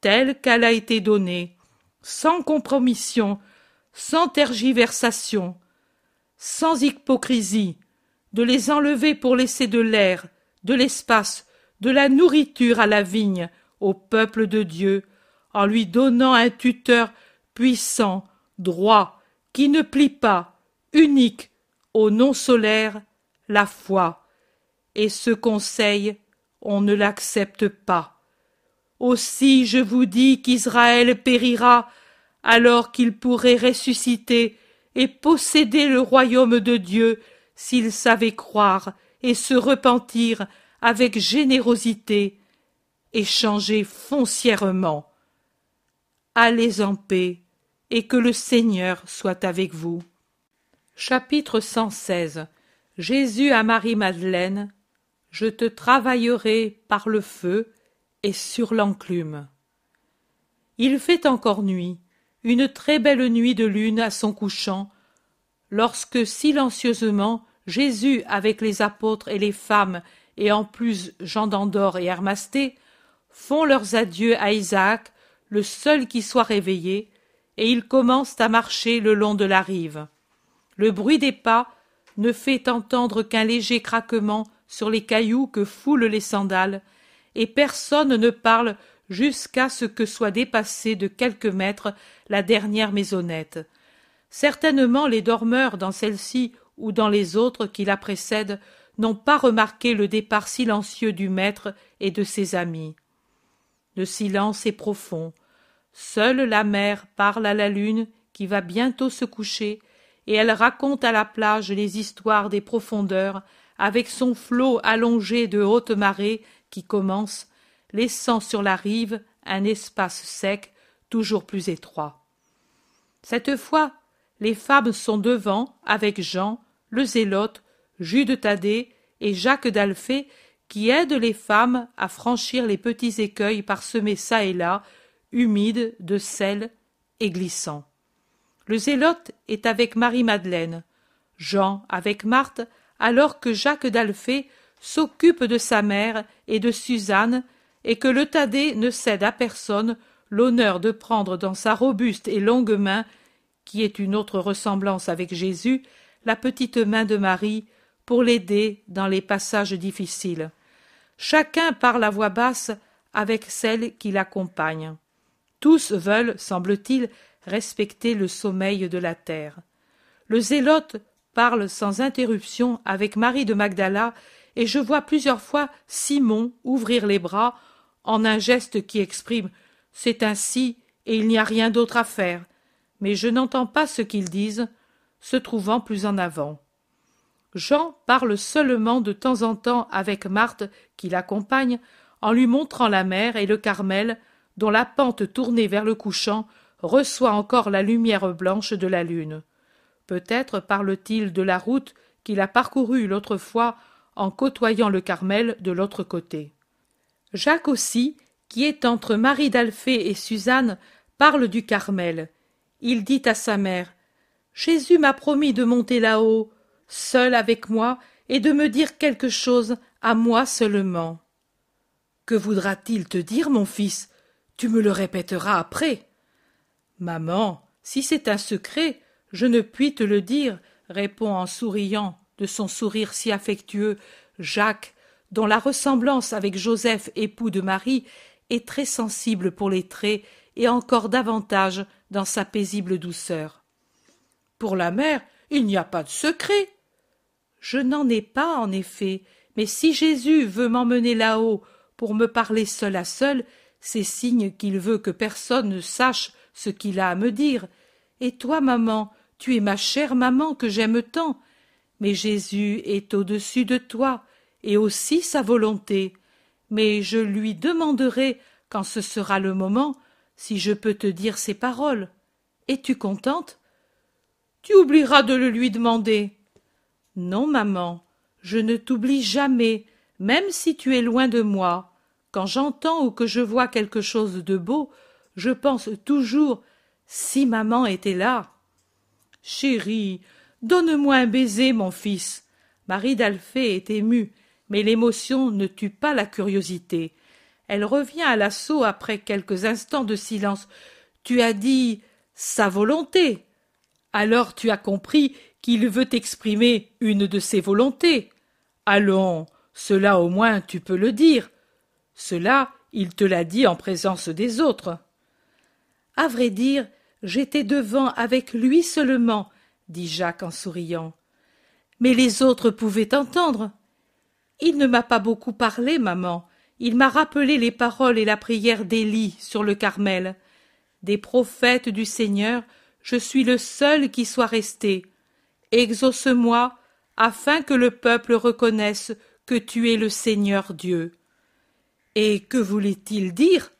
telle qu'elle a été donnée, sans compromission, sans tergiversation, sans hypocrisie, de les enlever pour laisser de l'air, de l'espace, de la nourriture à la vigne, au peuple de Dieu en lui donnant un tuteur puissant, droit, qui ne plie pas, unique, au nom solaire, la foi. Et ce conseil, on ne l'accepte pas. Aussi je vous dis qu'Israël périra, alors qu'il pourrait ressusciter et posséder le royaume de Dieu s'il savait croire et se repentir avec générosité et foncièrement. Allez en paix, et que le Seigneur soit avec vous. Chapitre 116 Jésus à Marie-Madeleine Je te travaillerai par le feu et sur l'enclume. Il fait encore nuit, une très belle nuit de lune à son couchant, lorsque silencieusement Jésus avec les apôtres et les femmes, et en plus Jean d'Andorre et Hermasté, font leurs adieux à Isaac, le seul qui soit réveillé, et ils commencent à marcher le long de la rive. Le bruit des pas ne fait entendre qu'un léger craquement sur les cailloux que foulent les sandales, et personne ne parle jusqu'à ce que soit dépassée de quelques mètres la dernière maisonnette. Certainement les dormeurs dans celle-ci ou dans les autres qui la précèdent n'ont pas remarqué le départ silencieux du maître et de ses amis le silence est profond. Seule la mer parle à la lune qui va bientôt se coucher, et elle raconte à la plage les histoires des profondeurs, avec son flot allongé de hautes marées qui commence, laissant sur la rive un espace sec toujours plus étroit. Cette fois, les femmes sont devant avec Jean, le zélote, Jude Thaddée et Jacques d'Alphée qui aident les femmes à franchir les petits écueils parsemés çà et là, humides de sel et glissants. Le zélote est avec Marie-Madeleine, Jean avec Marthe, alors que Jacques d'Alphée s'occupe de sa mère et de Suzanne, et que le Thaddée ne cède à personne l'honneur de prendre dans sa robuste et longue main, qui est une autre ressemblance avec Jésus, la petite main de Marie pour l'aider dans les passages difficiles. Chacun parle à voix basse avec celle qui l'accompagne. Tous veulent, semble-t-il, respecter le sommeil de la terre. Le zélote parle sans interruption avec Marie de Magdala, et je vois plusieurs fois Simon ouvrir les bras en un geste qui exprime C'est ainsi et il n'y a rien d'autre à faire. Mais je n'entends pas ce qu'ils disent, se trouvant plus en avant. Jean parle seulement de temps en temps avec Marthe, qui l'accompagne, en lui montrant la mer et le Carmel, dont la pente tournée vers le couchant reçoit encore la lumière blanche de la lune. Peut-être parle-t-il de la route qu'il a parcourue l'autre fois en côtoyant le Carmel de l'autre côté. Jacques aussi, qui est entre Marie d'Alphée et Suzanne, parle du Carmel. Il dit à sa mère Jésus m'a promis de monter là-haut seul avec moi, et de me dire quelque chose à moi seulement. Que voudra-t-il te dire, mon fils Tu me le répéteras après. Maman, si c'est un secret, je ne puis te le dire, répond en souriant de son sourire si affectueux Jacques, dont la ressemblance avec Joseph, époux de Marie, est très sensible pour les traits et encore davantage dans sa paisible douceur. Pour la mère, il n'y a pas de secret, je n'en ai pas, en effet, mais si Jésus veut m'emmener là-haut pour me parler seul à seul, c'est signe qu'il veut que personne ne sache ce qu'il a à me dire. Et toi, maman, tu es ma chère maman que j'aime tant. Mais Jésus est au-dessus de toi, et aussi sa volonté. Mais je lui demanderai, quand ce sera le moment, si je peux te dire ces paroles. Es-tu contente Tu oublieras de le lui demander. Non, maman, je ne t'oublie jamais, même si tu es loin de moi. Quand j'entends ou que je vois quelque chose de beau, je pense toujours si maman était là. Chérie, donne-moi un baiser, mon fils. Marie d'Alphée est émue, mais l'émotion ne tue pas la curiosité. Elle revient à l'assaut après quelques instants de silence. Tu as dit sa volonté. Alors tu as compris il veut exprimer une de ses volontés. Allons, cela au moins tu peux le dire. Cela il te l'a dit en présence des autres. À vrai dire, j'étais devant avec lui seulement, dit Jacques en souriant. Mais les autres pouvaient entendre. Il ne m'a pas beaucoup parlé, maman. Il m'a rappelé les paroles et la prière d'Élie sur le Carmel. Des prophètes du Seigneur, je suis le seul qui soit resté. Exauce-moi, afin que le peuple reconnaisse que tu es le Seigneur Dieu. Et que voulait-il dire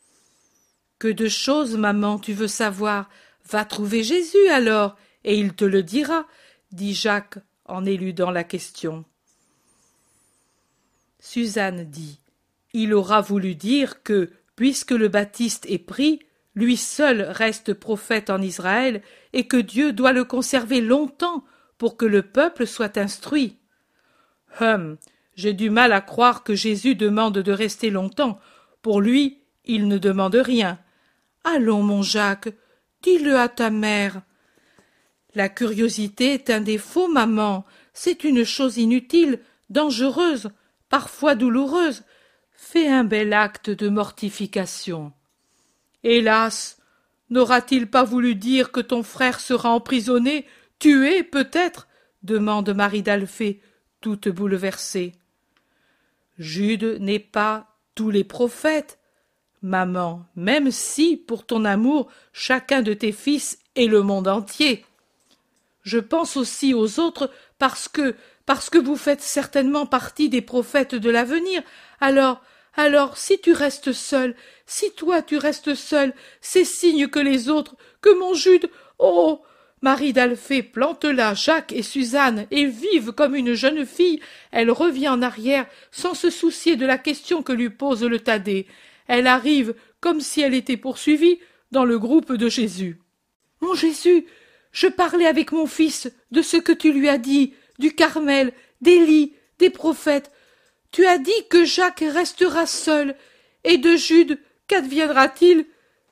Que de choses, maman, tu veux savoir Va trouver Jésus alors, et il te le dira, dit Jacques en éludant la question. Suzanne dit Il aura voulu dire que, puisque le Baptiste est pris, lui seul reste prophète en Israël, et que Dieu doit le conserver longtemps pour que le peuple soit instruit. Hum, j'ai du mal à croire que Jésus demande de rester longtemps. Pour lui, il ne demande rien. Allons, mon Jacques, dis-le à ta mère. La curiosité est un défaut, maman. C'est une chose inutile, dangereuse, parfois douloureuse. Fais un bel acte de mortification. Hélas, n'aura-t-il pas voulu dire que ton frère sera emprisonné es, peut-être demande Marie d'Alphée, toute bouleversée. Jude n'est pas tous les prophètes. Maman, même si, pour ton amour, chacun de tes fils est le monde entier. Je pense aussi aux autres parce que, parce que vous faites certainement partie des prophètes de l'avenir. Alors, alors, si tu restes seul, si toi tu restes seul, c'est signe que les autres, que mon Jude, oh, Marie d'Alphée, Plantela, Jacques et Suzanne, et vive comme une jeune fille, elle revient en arrière sans se soucier de la question que lui pose le Thaddée. Elle arrive, comme si elle était poursuivie, dans le groupe de Jésus. Mon Jésus, je parlais avec mon fils de ce que tu lui as dit, du Carmel, d'Élie, des prophètes. Tu as dit que Jacques restera seul, et de Jude, qu'adviendra-t-il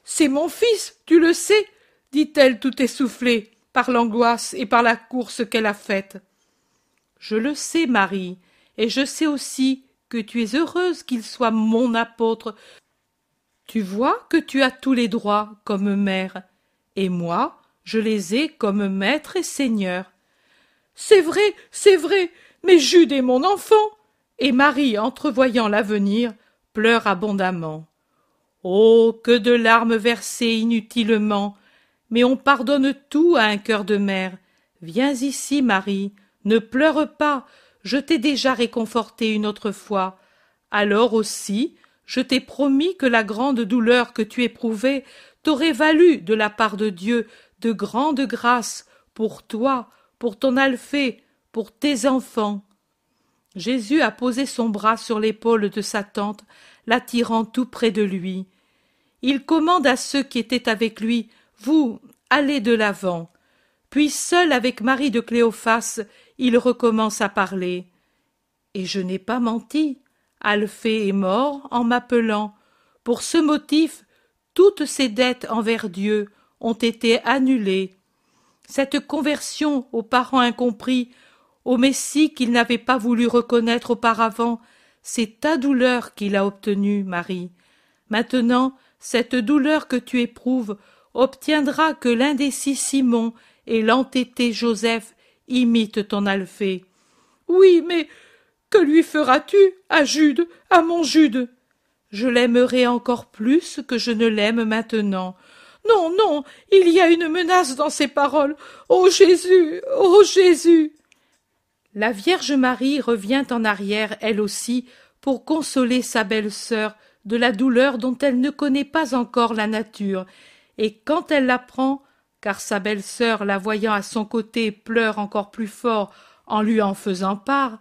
C'est mon fils, tu le sais, dit-elle tout essoufflée par l'angoisse et par la course qu'elle a faite. Je le sais, Marie, et je sais aussi que tu es heureuse qu'il soit mon apôtre. Tu vois que tu as tous les droits comme mère, et moi, je les ai comme maître et seigneur. C'est vrai, c'est vrai, mais Jude est mon enfant. Et Marie, entrevoyant l'avenir, pleure abondamment. Oh, que de larmes versées inutilement, mais on pardonne tout à un cœur de mère. Viens ici, Marie, ne pleure pas, je t'ai déjà réconfortée une autre fois. Alors aussi, je t'ai promis que la grande douleur que tu éprouvais t'aurait valu de la part de Dieu de grandes grâces pour toi, pour ton Alphée, pour tes enfants. Jésus a posé son bras sur l'épaule de sa tante, l'attirant tout près de lui. Il commande à ceux qui étaient avec lui vous, allez de l'avant. Puis seul avec Marie de Cléophas, il recommence à parler. Et je n'ai pas menti. Alphée est mort en m'appelant. Pour ce motif, toutes ses dettes envers Dieu ont été annulées. Cette conversion aux parents incompris, au Messie qu'il n'avait pas voulu reconnaître auparavant, c'est ta douleur qu'il a obtenue, Marie. Maintenant, cette douleur que tu éprouves obtiendra que l'indécis Simon et l'entêté Joseph imitent ton Alphée. Oui, mais que lui feras-tu à Jude, à mon Jude Je l'aimerai encore plus que je ne l'aime maintenant. Non, non, il y a une menace dans ces paroles. Ô Jésus, ô Jésus La Vierge Marie revient en arrière, elle aussi, pour consoler sa belle-sœur de la douleur dont elle ne connaît pas encore la nature et quand elle l'apprend, car sa belle-sœur, la voyant à son côté, pleure encore plus fort en lui en faisant part,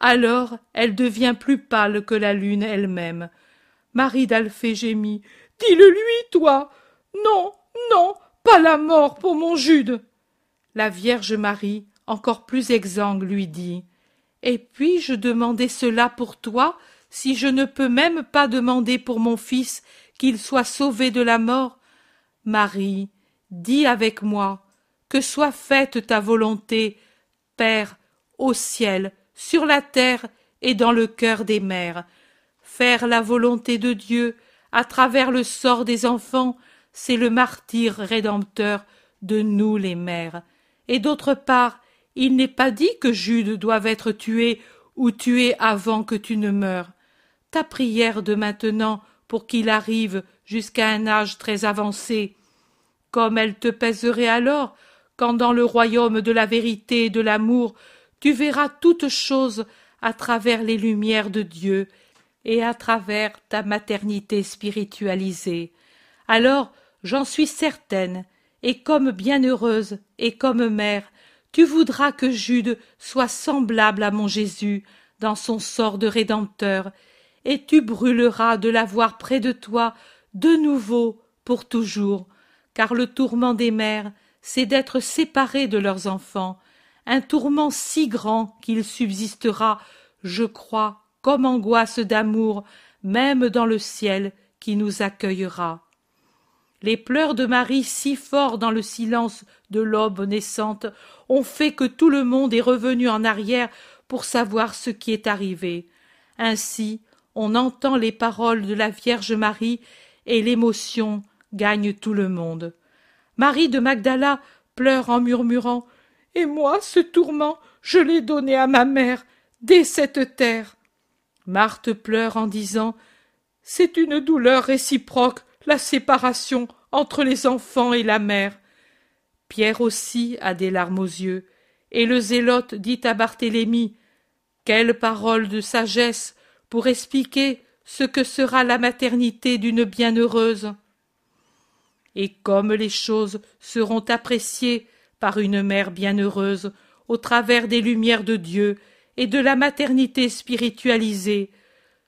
alors elle devient plus pâle que la lune elle-même. Marie d'Alphée gémit. Dis-le lui, toi Non, non, pas la mort pour mon Jude La Vierge Marie, encore plus exsangue, lui dit Et puis-je demander cela pour toi, si je ne peux même pas demander pour mon fils qu'il soit sauvé de la mort Marie, dis avec moi, que soit faite ta volonté, Père, au ciel, sur la terre et dans le cœur des mères. Faire la volonté de Dieu à travers le sort des enfants, c'est le martyr rédempteur de nous les mères. Et d'autre part, il n'est pas dit que Jude doive être tué ou tué avant que tu ne meures. Ta prière de maintenant pour qu'il arrive jusqu'à un âge très avancé, comme elle te pèserait alors quand dans le royaume de la vérité et de l'amour tu verras toutes choses à travers les lumières de Dieu et à travers ta maternité spiritualisée. Alors, j'en suis certaine, et comme bienheureuse et comme mère, tu voudras que Jude soit semblable à mon Jésus dans son sort de rédempteur, et tu brûleras de l'avoir près de toi de nouveau pour toujours, car le tourment des mères, c'est d'être séparées de leurs enfants, un tourment si grand qu'il subsistera, je crois, comme angoisse d'amour, même dans le ciel qui nous accueillera. Les pleurs de Marie si forts dans le silence de l'aube naissante ont fait que tout le monde est revenu en arrière pour savoir ce qui est arrivé. Ainsi, on entend les paroles de la Vierge Marie et l'émotion gagne tout le monde. Marie de Magdala pleure en murmurant Et moi, ce tourment, je l'ai donné à ma mère, dès cette terre. Marthe pleure en disant C'est une douleur réciproque, la séparation entre les enfants et la mère. Pierre aussi a des larmes aux yeux, et le zélote dit à Barthélemy Quelle parole de sagesse pour expliquer ce que sera la maternité d'une bienheureuse. Et comme les choses seront appréciées par une mère bienheureuse au travers des lumières de Dieu et de la maternité spiritualisée,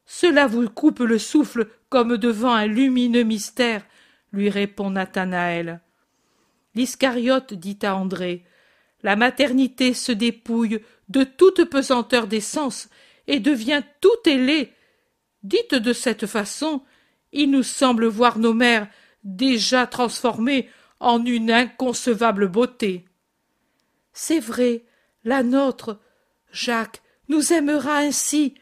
cela vous coupe le souffle comme devant un lumineux mystère, lui répond Nathanaël. L'Iscariote dit à André. La maternité se dépouille de toute pesanteur des sens et devient tout ailée Dites de cette façon, il nous semble voir nos mères déjà transformées en une inconcevable beauté. C'est vrai, la nôtre, Jacques, nous aimera ainsi.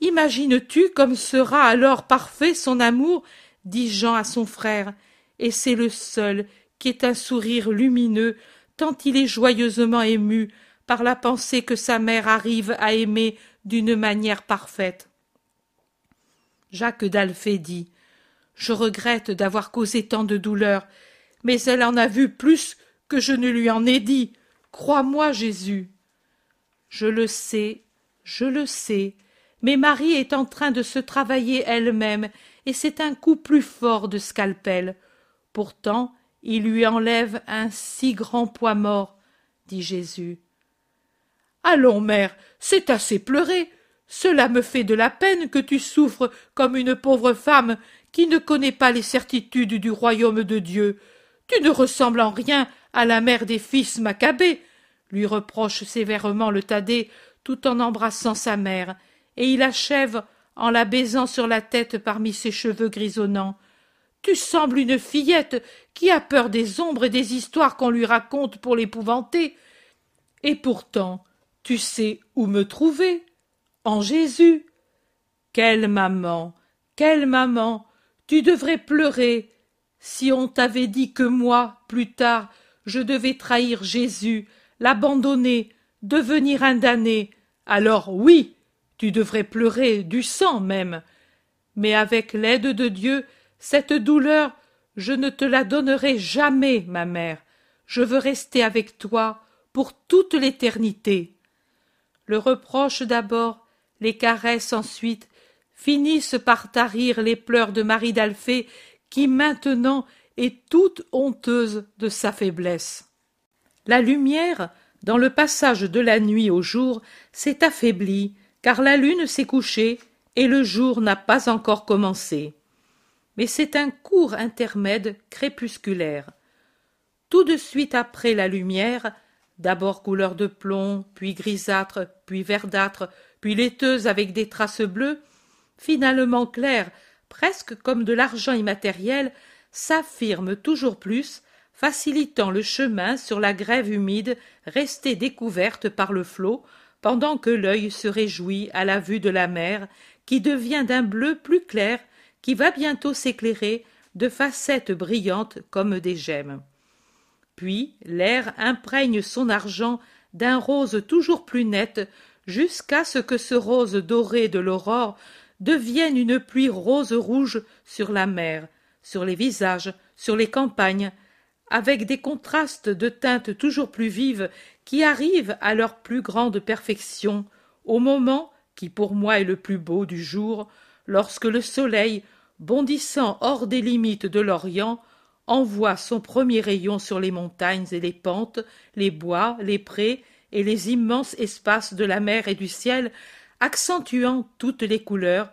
Imagines-tu comme sera alors parfait son amour dit Jean à son frère, et c'est le seul qui ait un sourire lumineux, tant il est joyeusement ému par la pensée que sa mère arrive à aimer d'une manière parfaite. Jacques d'Alphée dit Je regrette d'avoir causé tant de douleur, mais elle en a vu plus que je ne lui en ai dit. Crois-moi, Jésus. Je le sais, je le sais, mais Marie est en train de se travailler elle-même, et c'est un coup plus fort de scalpel. Pourtant, il lui enlève un si grand poids mort, dit Jésus. Allons, mère, c'est assez pleurer cela me fait de la peine que tu souffres comme une pauvre femme qui ne connaît pas les certitudes du royaume de Dieu. Tu ne ressembles en rien à la mère des fils Maccabée, lui reproche sévèrement le Thaddée tout en embrassant sa mère, et il achève en la baisant sur la tête parmi ses cheveux grisonnants. Tu sembles une fillette qui a peur des ombres et des histoires qu'on lui raconte pour l'épouvanter. Et pourtant, tu sais où me trouver. En Jésus. Quelle maman. Quelle maman. Tu devrais pleurer. Si on t'avait dit que moi, plus tard, je devais trahir Jésus, l'abandonner, devenir un damné, alors oui, tu devrais pleurer du sang même. Mais avec l'aide de Dieu, cette douleur, je ne te la donnerai jamais, ma mère. Je veux rester avec toi pour toute l'éternité. Le reproche d'abord, les caresses ensuite finissent par tarir les pleurs de Marie d'Alphée qui maintenant est toute honteuse de sa faiblesse. La lumière, dans le passage de la nuit au jour, s'est affaiblie, car la lune s'est couchée et le jour n'a pas encore commencé. Mais c'est un court intermède crépusculaire. Tout de suite après la lumière, d'abord couleur de plomb, puis grisâtre, puis verdâtre, puis laiteuse avec des traces bleues, finalement claires, presque comme de l'argent immatériel, s'affirme toujours plus, facilitant le chemin sur la grève humide restée découverte par le flot, pendant que l'œil se réjouit à la vue de la mer, qui devient d'un bleu plus clair, qui va bientôt s'éclairer de facettes brillantes comme des gemmes. Puis l'air imprègne son argent d'un rose toujours plus net jusqu'à ce que ce rose doré de l'aurore devienne une pluie rose rouge sur la mer, sur les visages, sur les campagnes, avec des contrastes de teintes toujours plus vives qui arrivent à leur plus grande perfection au moment qui pour moi est le plus beau du jour, lorsque le soleil, bondissant hors des limites de l'Orient, envoie son premier rayon sur les montagnes et les pentes, les bois, les prés, et les immenses espaces de la mer et du ciel, accentuant toutes les couleurs,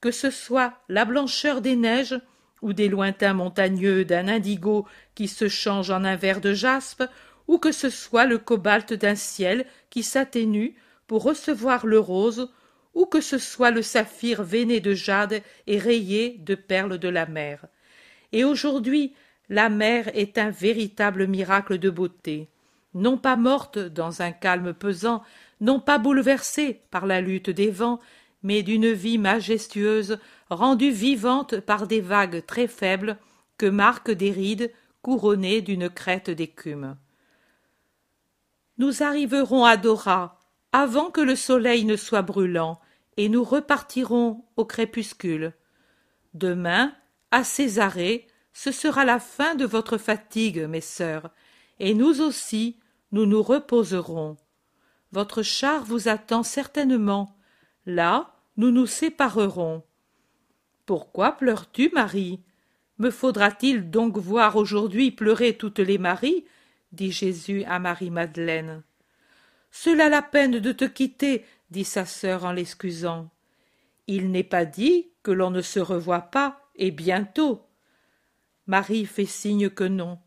que ce soit la blancheur des neiges ou des lointains montagneux d'un indigo qui se change en un vert de jaspe, ou que ce soit le cobalt d'un ciel qui s'atténue pour recevoir le rose, ou que ce soit le saphir veiné de jade et rayé de perles de la mer. Et aujourd'hui, la mer est un véritable miracle de beauté non pas morte dans un calme pesant, non pas bouleversée par la lutte des vents, mais d'une vie majestueuse, rendue vivante par des vagues très faibles que marquent des rides couronnées d'une crête d'écume. Nous arriverons à Dora avant que le soleil ne soit brûlant, et nous repartirons au crépuscule. Demain, à Césarée, ce sera la fin de votre fatigue, mes sœurs, et nous aussi, nous nous reposerons. Votre char vous attend certainement. Là, nous nous séparerons. Pourquoi pleures-tu, Marie Me faudra-t-il donc voir aujourd'hui pleurer toutes les maries dit Jésus à Marie-Madeleine. Cela la peine de te quitter, dit sa sœur en l'excusant. Il n'est pas dit que l'on ne se revoit pas, et bientôt. Marie fait signe que non.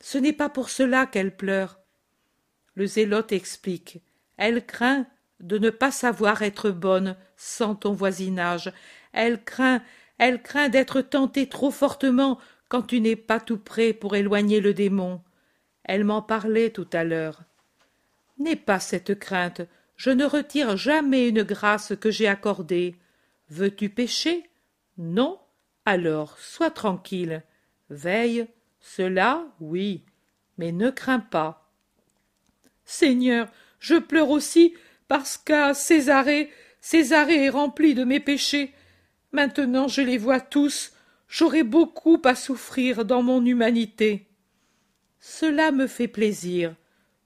Ce n'est pas pour cela qu'elle pleure, le zélote explique. Elle craint de ne pas savoir être bonne sans ton voisinage. Elle craint, elle craint d'être tentée trop fortement quand tu n'es pas tout prêt pour éloigner le démon. Elle m'en parlait tout à l'heure. N'aie pas cette crainte, je ne retire jamais une grâce que j'ai accordée. Veux-tu pécher Non Alors, sois tranquille. Veille, cela, oui, mais ne crains pas. Seigneur, je pleure aussi parce qu'à Césarée, Césarée est remplie de mes péchés. Maintenant je les vois tous, j'aurai beaucoup à souffrir dans mon humanité. Cela me fait plaisir.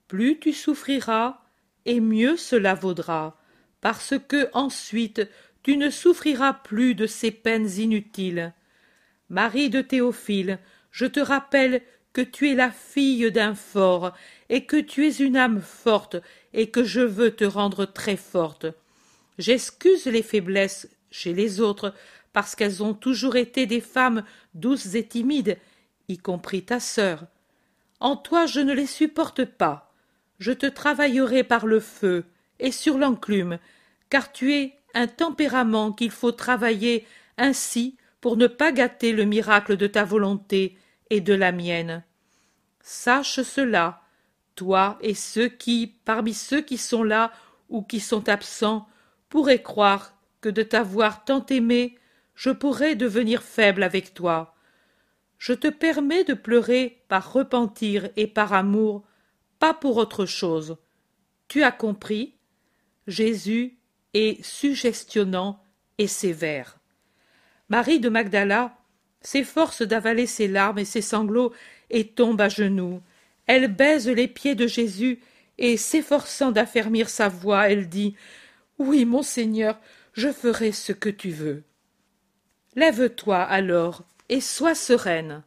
Plus tu souffriras, et mieux cela vaudra, parce que ensuite tu ne souffriras plus de ces peines inutiles. Marie de Théophile, je te rappelle que tu es la fille d'un fort et que tu es une âme forte, et que je veux te rendre très forte. J'excuse les faiblesses chez les autres, parce qu'elles ont toujours été des femmes douces et timides, y compris ta sœur. En toi je ne les supporte pas. Je te travaillerai par le feu et sur l'enclume, car tu es un tempérament qu'il faut travailler ainsi pour ne pas gâter le miracle de ta volonté et de la mienne. Sache cela, toi et ceux qui, parmi ceux qui sont là ou qui sont absents, pourraient croire que de t'avoir tant aimé, je pourrais devenir faible avec toi. Je te permets de pleurer par repentir et par amour, pas pour autre chose. Tu as compris Jésus est suggestionnant et sévère. Marie de Magdala s'efforce d'avaler ses larmes et ses sanglots et tombe à genoux. Elle baise les pieds de Jésus et, s'efforçant d'affermir sa voix, elle dit Oui, mon Seigneur, je ferai ce que tu veux. Lève-toi alors et sois sereine.